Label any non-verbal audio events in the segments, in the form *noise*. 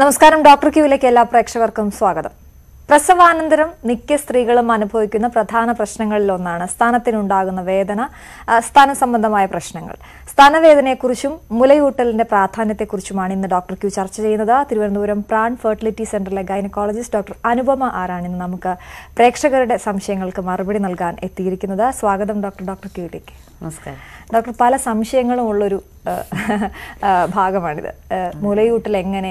നമസ്കാരം ഡോക്ടർ ക്യൂവിലേക്ക് എല്ലാ പ്രേക്ഷകർക്കും സ്വാഗതം പ്രസവാനന്തരം മിക്ക സ്ത്രീകളും അനുഭവിക്കുന്ന പ്രധാന പ്രശ്നങ്ങളിൽ ഒന്നാണ് സ്ഥാനത്തിനുണ്ടാകുന്ന വേദന സ്ഥാന സംബന്ധമായ പ്രശ്നങ്ങൾ സ്ഥാനവേദനയെക്കുറിച്ചും മുലയൂട്ടലിന്റെ പ്രാധാന്യത്തെക്കുറിച്ചുമാണ് ഇന്ന് ഡോക്ടർ ക്യു ചർച്ച ചെയ്യുന്നത് തിരുവനന്തപുരം പ്രാൺ ഫെർട്ടിലിറ്റി സെന്ററിലെ ഗൈനക്കോളജിസ്റ്റ് ഡോക്ടർ അനുപമ ആരാണ് ഇന്ന് നമുക്ക് പ്രേക്ഷകരുടെ സംശയങ്ങൾക്ക് മറുപടി നൽകാൻ എത്തിയിരിക്കുന്നത് സ്വാഗതം ഡോക്ടർ ഡോക്ടർ ക്യൂട്ടിക്ക് നമസ്കാരം ഡോക്ടർ പല സംശയങ്ങളും ഉള്ളൊരു ഭാഗമാണിത് മുലയൂട്ടൽ എങ്ങനെ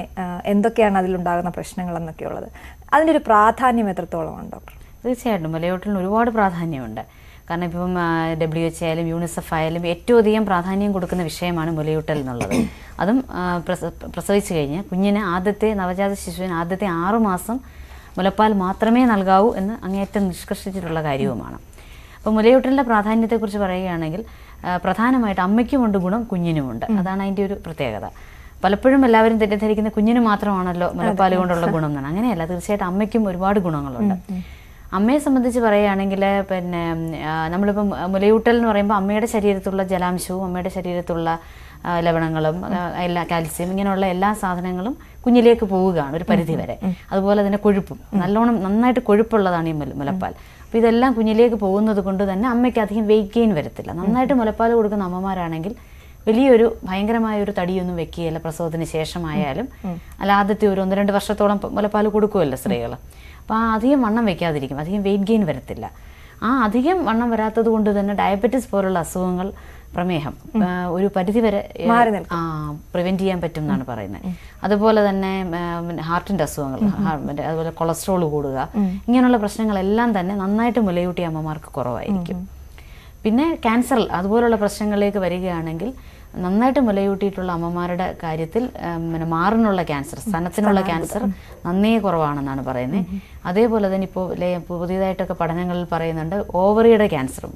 എന്തൊക്കെയാണ് അതിലുണ്ടാകുന്ന പ്രശ്നങ്ങൾ എന്നൊക്കെയുള്ളത് അതിൻ്റെ ഒരു പ്രാധാന്യം എത്രത്തോളമാണ് ഡോക്ടർ തീർച്ചയായിട്ടും മലയോട്ടിന് ഒരുപാട് പ്രാധാന്യമുണ്ട് കാരണം ഇപ്പം ഡബ്ല്യു എച്ച് ആയാലും യൂണിസെഫ് ആയാലും ഏറ്റവും അധികം പ്രാധാന്യം കൊടുക്കുന്ന വിഷയമാണ് മുലയൂട്ടൽ എന്നുള്ളത് അതും പ്രസവിച്ചു കഴിഞ്ഞ് കുഞ്ഞിന് ആദ്യത്തെ നവജാത ശിശുവിന് ആദ്യത്തെ ആറുമാസം മുലപ്പാൽ മാത്രമേ നൽകാവൂ എന്ന് അങ്ങേയറ്റം നിഷ്കർഷിച്ചിട്ടുള്ള കാര്യവുമാണ് അപ്പോൾ മുലയൂട്ടലിൻ്റെ പ്രാധാന്യത്തെക്കുറിച്ച് പറയുകയാണെങ്കിൽ പ്രധാനമായിട്ട് അമ്മയ്ക്കുമുണ്ട് ഗുണം കുഞ്ഞിനുമുണ്ട് അതാണ് അതിൻ്റെ ഒരു പ്രത്യേകത പലപ്പോഴും എല്ലാവരും തെറ്റിദ്ധരിക്കുന്ന കുഞ്ഞിന് മാത്രമാണല്ലോ മുലപ്പാൽ കൊണ്ടുള്ള ഗുണം എന്നാണ് അങ്ങനെയല്ല തീർച്ചയായിട്ടും അമ്മയ്ക്കും ഒരുപാട് ഗുണങ്ങളുണ്ട് അമ്മയെ സംബന്ധിച്ച് പറയുകയാണെങ്കിൽ പിന്നെ നമ്മളിപ്പം മുലയൂട്ടൽ എന്ന് പറയുമ്പോൾ അമ്മയുടെ ശരീരത്തുള്ള ജലാംശവും അമ്മയുടെ ശരീരത്തുള്ള ലവണങ്ങളും എല്ലാ കാൽസ്യം ഇങ്ങനെയുള്ള എല്ലാ സാധനങ്ങളും കുഞ്ഞിലേക്ക് പോവുകയാണ് ഒരു പരിധി വരെ അതുപോലെ തന്നെ കൊഴുപ്പും നല്ലോണം നന്നായിട്ട് കൊഴുപ്പുള്ളതാണ് ഈ മുലപ്പാൽ അപ്പോൾ ഇതെല്ലാം കുഞ്ഞിലേക്ക് പോകുന്നത് കൊണ്ട് തന്നെ അമ്മയ്ക്ക് അധികം വെയിറ്റ് ഗെയിൻ വരത്തില്ല നന്നായിട്ട് മുലപ്പാൽ കൊടുക്കുന്ന അമ്മമാരാണെങ്കിൽ വലിയൊരു ഭയങ്കരമായ ഒരു തടിയൊന്നും വെക്കുകയില്ല പ്രസവത്തിന് ശേഷമായാലും അല്ല ആദ്യത്തെ ഒരു ഒന്ന് രണ്ട് വർഷത്തോളം മുലപ്പാൽ കൊടുക്കുമല്ലോ സ്ത്രീകൾ അപ്പം ആ അധികം വണ്ണം വെക്കാതിരിക്കും അധികം വെയിറ്റ് ഗെയിൻ വരത്തില്ല ആ അധികം വണ്ണം വരാത്തത് കൊണ്ട് തന്നെ ഡയബറ്റിസ് പോലുള്ള അസുഖങ്ങൾ പ്രമേഹം ഒരു പരിധിവരെ പ്രിവെന്റ് ചെയ്യാൻ പറ്റും എന്നാണ് പറയുന്നത് അതുപോലെ തന്നെ ഹാർട്ടിന്റെ അസുഖങ്ങൾ അതുപോലെ കൊളസ്ട്രോൾ കൂടുക ഇങ്ങനെയുള്ള പ്രശ്നങ്ങളെല്ലാം തന്നെ നന്നായിട്ട് മുലയൂട്ടിയ അമ്മമാർക്ക് കുറവായിരിക്കും പിന്നെ ക്യാൻസർ അതുപോലുള്ള പ്രശ്നങ്ങളിലേക്ക് വരികയാണെങ്കിൽ നന്നായിട്ട് മുലയൂട്ടിയിട്ടുള്ള അമ്മമാരുടെ കാര്യത്തിൽ പിന്നെ മാറിനുള്ള ക്യാൻസർ സ്ഥലത്തിനുള്ള ക്യാൻസർ നന്നേ കുറവാണെന്നാണ് പറയുന്നത് അതേപോലെ തന്നെ ഇപ്പോൾ പുതിയതായിട്ടൊക്കെ പഠനങ്ങളിൽ പറയുന്നുണ്ട് ഓവറിയുടെ ക്യാൻസറും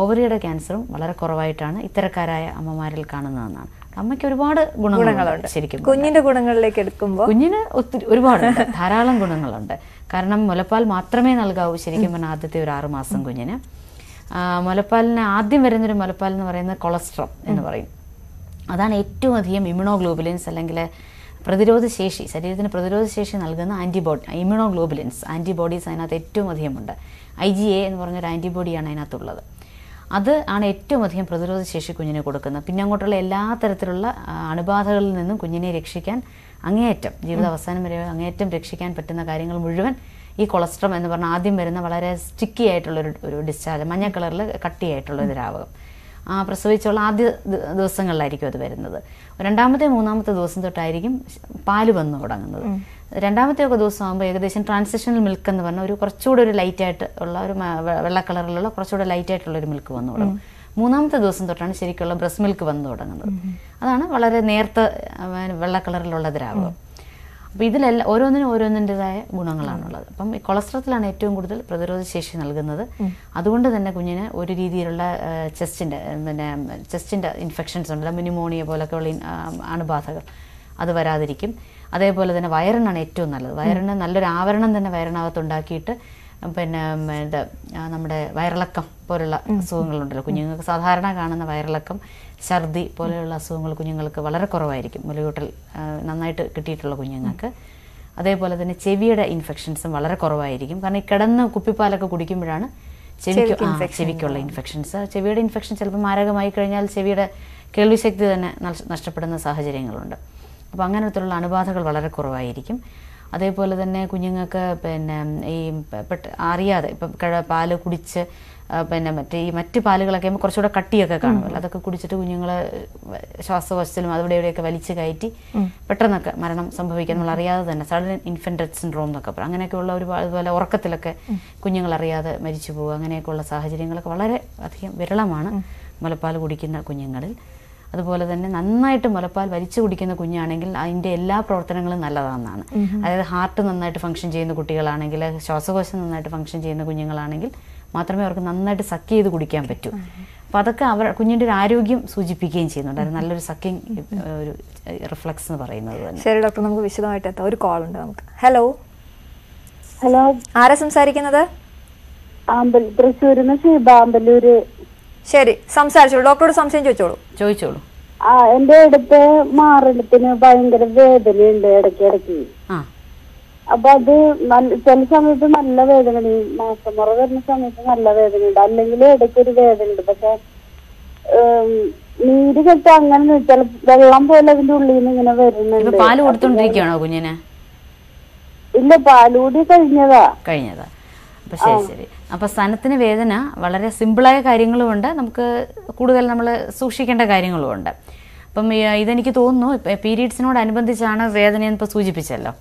ഓവറിയുടെ ക്യാൻസറും വളരെ കുറവായിട്ടാണ് ഇത്തരക്കാരായ അമ്മമാരിൽ കാണുന്നതെന്നാണ് അമ്മയ്ക്ക് ഒരുപാട് ഗുണങ്ങളുണ്ട് ശരിക്കും കുഞ്ഞിന്റെ ഗുണങ്ങളിലേക്ക് എടുക്കുമ്പോൾ കുഞ്ഞിന് ഒത്തിരി ഒരുപാട് ധാരാളം ഗുണങ്ങളുണ്ട് കാരണം മുലപ്പാൽ മാത്രമേ നൽകാവൂ ശരിക്കും പറഞ്ഞാൽ ആദ്യത്തെ ഒരു ആറുമാസം കുഞ്ഞിന് മുലപ്പാലിന് ആദ്യം വരുന്നൊരു മുലപ്പാൽ എന്ന് പറയുന്നത് കൊളസ്ട്രോൾ എന്ന് പറയും അതാണ് ഏറ്റവും അധികം ഇമ്യൂണോഗ്ലോബുലിൻസ് അല്ലെങ്കിൽ പ്രതിരോധശേഷി ശരീരത്തിന് പ്രതിരോധശേഷി നൽകുന്ന ആൻറ്റിബോഡി ഇമ്യൂണോഗ്ലോബുലിൻസ് ആൻറ്റിബോഡീസ് അതിനകത്ത് ഏറ്റവും അധികമുണ്ട് ഐ ജി എ എന്ന് പറഞ്ഞൊരു ആൻറ്റിബോഡിയാണ് അതിനകത്തുള്ളത് അത് ആണ് ഏറ്റവും അധികം പ്രതിരോധശേഷി കുഞ്ഞിനെ കൊടുക്കുന്നത് പിന്നെ അങ്ങോട്ടുള്ള എല്ലാ തരത്തിലുള്ള അണുബാധകളിൽ നിന്നും കുഞ്ഞിനെ രക്ഷിക്കാൻ അങ്ങേയറ്റം ജീവിത അവസാനം വരെ അങ്ങേയറ്റം രക്ഷിക്കാൻ പറ്റുന്ന കാര്യങ്ങൾ മുഴുവൻ ഈ കൊളസ്ട്രം എന്ന് പറഞ്ഞാൽ ആദ്യം വരുന്ന വളരെ സ്റ്റിക്കി ആയിട്ടുള്ളൊരു ഒരു ഡിസ്ചാർജ് മഞ്ഞ കളറിൽ കട്ടിയായിട്ടുള്ള ദ്രാവകം ആ പ്രസവിച്ചുള്ള ആദ്യ ദിവസങ്ങളിലായിരിക്കും അത് വരുന്നത് രണ്ടാമത്തെ മൂന്നാമത്തെ ദിവസം തൊട്ടായിരിക്കും പാല് വന്നു തുടങ്ങുന്നത് രണ്ടാമത്തെ ഒക്കെ ദിവസം ആകുമ്പോൾ ഏകദേശം ട്രാൻസിഷണൽ മിൽക്ക് എന്ന് പറഞ്ഞാൽ ഒരു കുറച്ചുകൂടെ ഒരു ലൈറ്റായിട്ട് ഉള്ള ഒരു വെള്ള കളറിലുള്ള കുറച്ചുകൂടെ ലൈറ്റായിട്ടുള്ള ഒരു മിൽക്ക് വന്നു തുടങ്ങും മൂന്നാമത്തെ ദിവസം തൊട്ടാണ് ശരിക്കുള്ള ബ്രസ്റ്റ് മിൽക്ക് വന്നു തുടങ്ങുന്നത് അതാണ് വളരെ നേർത്ത വെള്ള കളറിലുള്ള ദ്രാവകം അപ്പോൾ ഇതിലെല്ലാം ഓരോന്നിനും ഓരോന്നിൻ്റെതായ ഗുണങ്ങളാണുള്ളത് അപ്പം കൊളസ്ട്രത്തിലാണ് ഏറ്റവും കൂടുതൽ പ്രതിരോധ ശേഷി നൽകുന്നത് അതുകൊണ്ട് തന്നെ കുഞ്ഞിന് ഒരു രീതിയിലുള്ള ചെസ്റ്റിൻ്റെ പിന്നെ ചെസ്റ്റിൻ്റെ ഇൻഫെക്ഷൻസ് ഉണ്ടല്ലോ മിനിമോണിയ പോലൊക്കെ ഉള്ള അണുബാധകൾ അത് വരാതിരിക്കും അതേപോലെ തന്നെ വയറിനാണ് ഏറ്റവും നല്ലത് വയറിന് നല്ലൊരു ആവരണം തന്നെ ഉണ്ടാക്കിയിട്ട് പിന്നെ ഇത് നമ്മുടെ വയറിളക്കം പോലുള്ള അസുഖങ്ങളുണ്ടല്ലോ കുഞ്ഞുങ്ങൾക്ക് സാധാരണ കാണുന്ന വയറിളക്കം ഛർദി പോലെയുള്ള അസുഖങ്ങൾ കുഞ്ഞുങ്ങൾക്ക് വളരെ കുറവായിരിക്കും മുലയൂട്ടൽ നന്നായിട്ട് കിട്ടിയിട്ടുള്ള കുഞ്ഞുങ്ങൾക്ക് അതേപോലെ തന്നെ ചെവിയുടെ ഇൻഫെക്ഷൻസും വളരെ കുറവായിരിക്കും കാരണം ഈ കിടന്ന് കുപ്പിപ്പാലൊക്കെ കുടിക്കുമ്പോഴാണ് ചെവിക്ക് ചെവിക്കുള്ള ഇൻഫെക്ഷൻസ് ചെവിയുടെ ഇൻഫെക്ഷൻ ചിലപ്പോൾ മാരകമായി കഴിഞ്ഞാൽ ചെവിയുടെ കേൾവിശക്തി തന്നെ നഷ്ടപ്പെടുന്ന സാഹചര്യങ്ങളുണ്ട് അപ്പോൾ അങ്ങനത്തുള്ള അണുബാധകൾ വളരെ കുറവായിരിക്കും അതേപോലെ തന്നെ കുഞ്ഞുങ്ങൾക്ക് പിന്നെ ഈ അറിയാതെ ഇപ്പം പാല് കുടിച്ച് പിന്നെ മറ്റ് ഈ മറ്റ് പാലുകളൊക്കെ ആകുമ്പോൾ കുറച്ചുകൂടെ കട്ടിയൊക്കെ കാണുമല്ലോ അതൊക്കെ കുടിച്ചിട്ട് കുഞ്ഞുങ്ങൾ ശ്വാസകോശത്തിലും അതോടെ എവിടെയൊക്കെ വലിച്ചു കയറ്റി പെട്ടെന്നൊക്കെ മരണം സംഭവിക്കാൻ നമ്മൾ അറിയാതെ തന്നെ സഡൻ ഇൻഫൻറ്റ് സിൻഡ്രോം എന്നൊക്കെ പറയും അങ്ങനെയൊക്കെയുള്ള ഒരു അതുപോലെ ഉറക്കത്തിലൊക്കെ കുഞ്ഞുങ്ങൾ അറിയാതെ മരിച്ചു പോകുക അങ്ങനെയൊക്കെയുള്ള സാഹചര്യങ്ങളൊക്കെ വളരെ അധികം വിരളമാണ് മുലപ്പാൽ കുടിക്കുന്ന കുഞ്ഞുങ്ങളിൽ അതുപോലെ തന്നെ നന്നായിട്ട് മുലപ്പാൽ വലിച്ചു കുടിക്കുന്ന കുഞ്ഞാണെങ്കിൽ അതിൻ്റെ എല്ലാ പ്രവർത്തനങ്ങളും നല്ലതാണെന്നാണ് അതായത് ഹാർട്ട് നന്നായിട്ട് ഫംഗ്ഷൻ ചെയ്യുന്ന കുട്ടികളാണെങ്കിൽ ശ്വാസകോശം നന്നായിട്ട് ഫംഗ്ഷൻ ചെയ്യുന്ന കുഞ്ഞുങ്ങളാണെങ്കിൽ മാത്രമേ അവർക്ക് നന്നായിട്ട് സക്ക് ചെയ്ത് കുടിക്കാൻ പറ്റൂ അപ്പം അതൊക്കെ അവർ കുഞ്ഞിൻ്റെ ഒരു ആരോഗ്യം സൂചിപ്പിക്കുകയും ചെയ്യുന്നുണ്ട് നല്ലൊരു സക്കിങ് ഒരു റിഫ്ലക്സ് എന്ന് പറയുന്നത് തന്നെ ശരി ഡോക്ടർ നമുക്ക് വിശദമായിട്ട് എത്താം ഒരു കോൾ ഉണ്ട് നമുക്ക് ഹലോ ഹലോ ആരാ സംസാരിക്കുന്നത് തൃശ്ശൂരിൽ നിന്ന് ഷീബ ആമ്പല്ലൂര് ശരി സംസാരിച്ചോളൂ ഡോക്ടറോട് സംശയം ചോദിച്ചോളൂ ചോദിച്ചോളൂ ആ എന്റെ അടുത്ത് മാറിടത്തിന് ഭയങ്കര വേദനയുണ്ട് ഇടയ്ക്കിടയ്ക്ക് അപ്പൊ അത് ചില സമയത്ത് നല്ല വേദന മാസമുറ വരുന്ന സമയത്ത് നല്ല വേദനയുണ്ട് അല്ലെങ്കിൽ ഇടയ്ക്ക് ഒരു ഉണ്ട് പക്ഷെ നീര് കെട്ട അങ്ങനെ ചില വെള്ളം പോലെ അതിന്റെ ഉള്ളിൽ നിന്ന് ഇങ്ങനെ വരുന്നുണ്ട് പാല് കൊടുത്തോണ്ടിരിക്കുകയാണോ കുഞ്ഞിനെ ഇല്ല പാലുകൂടി കഴിഞ്ഞതാ കഴിഞ്ഞതാ അപ്പൊ ശരി ശരി അപ്പൊ സ്ഥാനത്തിന് വേദന വളരെ സിമ്പിളായ ഉണ്ട് നമുക്ക് കൂടുതൽ നമ്മൾ സൂക്ഷിക്കേണ്ട ഉണ്ട് അപ്പം ഇതെനിക്ക് തോന്നുന്നു പീരീഡ്സിനോടനുബന്ധിച്ചാണ് വേദനയെന്ന് ഇപ്പൊ സൂചിപ്പിച്ചല്ലോ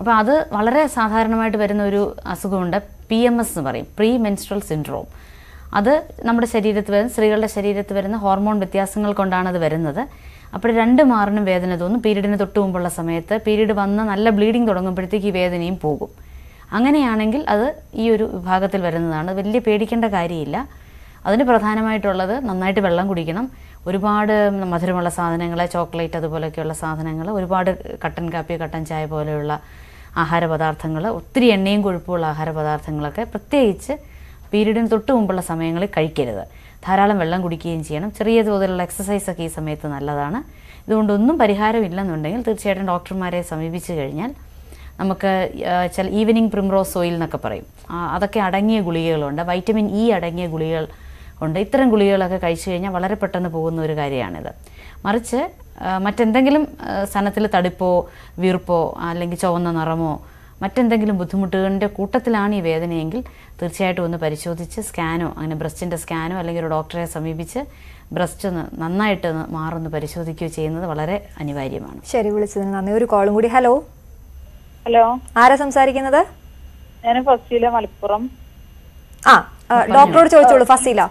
അപ്പോൾ അത് വളരെ സാധാരണമായിട്ട് വരുന്ന ഒരു അസുഖമുണ്ട് പി എം എസ് എന്ന് പറയും പ്രീ മെൻസ്ട്രൽ സിൻഡ്രോം അത് നമ്മുടെ ശരീരത്ത് വരുന്ന സ്ത്രീകളുടെ ശരീരത്ത് വരുന്ന ഹോർമോൺ വ്യത്യാസങ്ങൾ കൊണ്ടാണ് അത് വരുന്നത് അപ്പോൾ രണ്ട് മാറിനും വേദന തോന്നും പീരീഡിന് തൊട്ട് മുമ്പുള്ള സമയത്ത് പീരീഡ് വന്ന് നല്ല ബ്ലീഡിങ് തുടങ്ങുമ്പോഴത്തേക്ക് ഈ വേദനയും പോകും അങ്ങനെയാണെങ്കിൽ അത് ഈ ഒരു വിഭാഗത്തിൽ വരുന്നതാണ് വലിയ പേടിക്കേണ്ട കാര്യമില്ല അതിന് പ്രധാനമായിട്ടുള്ളത് നന്നായിട്ട് വെള്ളം കുടിക്കണം ഒരുപാട് മധുരമുള്ള സാധനങ്ങൾ ചോക്ലേറ്റ് അതുപോലെയൊക്കെയുള്ള സാധനങ്ങൾ ഒരുപാട് കട്ടൻ കാപ്പി കട്ടൻ ചായ പോലെയുള്ള ആഹാര പദാർത്ഥങ്ങൾ ഒത്തിരി എണ്ണയും കൊഴുപ്പുള്ള ആഹാര പദാർത്ഥങ്ങളൊക്കെ പ്രത്യേകിച്ച് പീരീഡിന് തൊട്ട് മുമ്പുള്ള സമയങ്ങളിൽ കഴിക്കരുത് ധാരാളം വെള്ളം കുടിക്കുകയും ചെയ്യണം ചെറിയ തോതിലുള്ള എക്സസൈസൊക്കെ ഈ സമയത്ത് നല്ലതാണ് ഇതുകൊണ്ടൊന്നും പരിഹാരമില്ലെന്നുണ്ടെങ്കിൽ തീർച്ചയായിട്ടും ഡോക്ടർമാരെ സമീപിച്ചു കഴിഞ്ഞാൽ നമുക്ക് ചില ഈവനിങ് പ്രിംറോസ് ഓയിൽ എന്നൊക്കെ പറയും അതൊക്കെ അടങ്ങിയ ഗുളികകളുണ്ട് വൈറ്റമിൻ ഇ e അടങ്ങിയ ഗുളികകൾ ഉണ്ട് ഇത്തരം ഗുളികകളൊക്കെ കഴിച്ചു കഴിഞ്ഞാൽ വളരെ പെട്ടെന്ന് പോകുന്ന ഒരു കാര്യമാണിത് മറിച്ച് മറ്റെന്തെങ്കിലും സ്ഥലത്തിൽ തടിപ്പോ വീർപ്പോ അല്ലെങ്കിൽ ചുവന്ന നിറമോ മറ്റെന്തെങ്കിലും ബുദ്ധിമുട്ടുകളുടെ കൂട്ടത്തിലാണ് ഈ വേദനയെങ്കിൽ തീർച്ചയായിട്ടും ഒന്ന് പരിശോധിച്ച് സ്കാനോ അങ്ങനെ ബ്രസ്റ്റിൻ്റെ സ്കാനോ അല്ലെങ്കിൽ ഒരു ഡോക്ടറെ സമീപിച്ച് ബ്രസ്റ്റ് ഒന്ന് നന്നായിട്ട് മാറുന്നു പരിശോധിക്കുകയോ ചെയ്യുന്നത് വളരെ അനിവാര്യമാണ് ശരി വിളിച്ചതിന് നന്ദി ഒരു കോളും കൂടി ഹലോ ഹലോ ആരാ സംസാരിക്കുന്നത് ഞാൻ ഫസീല മലപ്പുറം ആ ഡോക്ടറോട് ചോദിച്ചോളൂ ഫസീല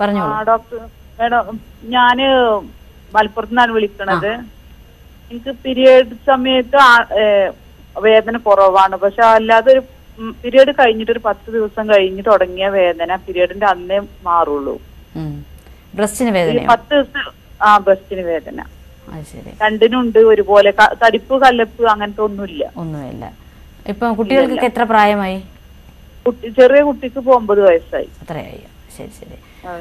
പറഞ്ഞോളൂ ഡോക്ടർ മാഡം ഞാന് മലപ്പുറത്ത് നിന്നാണ് വിളിക്കണത് എനിക്ക് പീരിയഡ് സമയത്ത് വേദന കുറവാണ് പക്ഷെ അല്ലാതെ ഒരു പീരിയഡ് കഴിഞ്ഞിട്ട് ഒരു പത്ത് ദിവസം കഴിഞ്ഞ് തുടങ്ങിയ വേദന പീരിയഡിന്റെ അന്നേ മാറുള്ളൂ ബ്രസ്റ്റിന് വേദന പത്ത് ദിവസം ആ ബ്രസ്റ്റിന് വേദന രണ്ടിനുണ്ട് ഒരുപോലെ തടിപ്പ് കല്ലപ്പ് അങ്ങനത്തെ ഒന്നുമില്ല ഒന്നുമില്ല ഇപ്പൊ കുട്ടികൾക്ക് എത്ര പ്രായമായി കുട്ടി ചെറിയ കുട്ടിക്ക് ഇപ്പൊ ഒമ്പത് വയസ്സായി അത്രയായി ശരി ശരി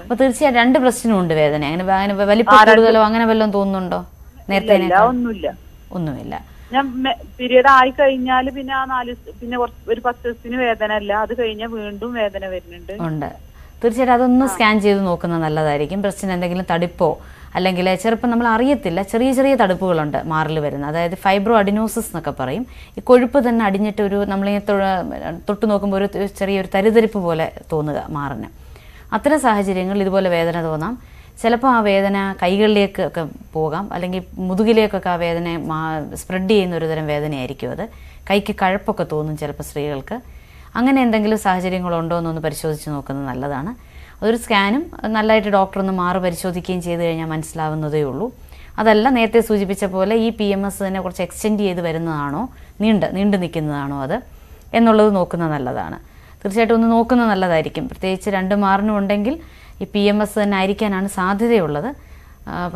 അപ്പൊ തീർച്ചയായും രണ്ട് പ്രശ്നമുണ്ട് വേദന അങ്ങനെ അങ്ങനെ കൂടുതലോ അങ്ങനെ വല്ലതും തോന്നുന്നുണ്ടോ നേരത്തെ ഒന്നുമില്ല ഒന്നുമില്ല ഞാൻ പീരീഡ് ആയി കഴിഞ്ഞാല് പിന്നെ ആ നാല് പിന്നെ ഒരു പത്ത് ദിവസത്തിന് വേദന അല്ല അത് കഴിഞ്ഞാൽ വീണ്ടും വേദന വരുന്നുണ്ട് ഉണ്ട് തീർച്ചയായിട്ടും അതൊന്ന് സ്കാൻ ചെയ്ത് നോക്കുന്നത് നല്ലതായിരിക്കും പ്രശ്നം എന്തെങ്കിലും തടിപ്പോ അല്ലെങ്കിൽ ചെറുപ്പം നമ്മൾ അറിയത്തില്ല ചെറിയ ചെറിയ തടുപ്പുകളുണ്ട് മാറിൽ വരുന്ന അതായത് ഫൈബ്രോ അഡിനോസിസ് എന്നൊക്കെ പറയും ഈ കൊഴുപ്പ് തന്നെ അടിഞ്ഞിട്ട് ഒരു നമ്മളിങ്ങനെ തൊട്ട് നോക്കുമ്പോൾ ഒരു ചെറിയൊരു തരിതരിപ്പ് പോലെ തോന്നുക മാറിന് അത്തരം സാഹചര്യങ്ങളിൽ ഇതുപോലെ വേദന തോന്നാം ചിലപ്പോൾ ആ വേദന കൈകളിലേക്ക് ഒക്കെ പോകാം അല്ലെങ്കിൽ മുതുകിലേക്കൊക്കെ ആ വേദന സ്പ്രെഡ് ചെയ്യുന്ന ഒരു തരം വേദനയായിരിക്കും അത് കൈക്ക് കഴപ്പൊക്കെ തോന്നും ചിലപ്പോൾ സ്ത്രീകൾക്ക് അങ്ങനെ എന്തെങ്കിലും സാഹചര്യങ്ങളുണ്ടോ എന്നൊന്ന് പരിശോധിച്ച് നോക്കുന്നത് നല്ലതാണ് അതൊരു സ്കാനും നല്ലതായിട്ട് ഡോക്ടറൊന്ന് മാറി പരിശോധിക്കുകയും ചെയ്ത് കഴിഞ്ഞാൽ മനസ്സിലാവുന്നതേ ഉള്ളൂ അതല്ല നേരത്തെ സൂചിപ്പിച്ച പോലെ ഈ പി എം എസ് തന്നെ കുറച്ച് എക്സ്റ്റെൻഡ് ചെയ്ത് വരുന്നതാണോ നീണ്ട് നീണ്ടു നിൽക്കുന്നതാണോ അത് എന്നുള്ളത് നോക്കുന്നത് നല്ലതാണ് തീർച്ചയായിട്ടും ഒന്ന് നോക്കുന്നത് നല്ലതായിരിക്കും പ്രത്യേകിച്ച് രണ്ട് മാറിനും ഉണ്ടെങ്കിൽ ഈ പി എം എസ് തന്നെ ആയിരിക്കാനാണ് സാധ്യതയുള്ളത്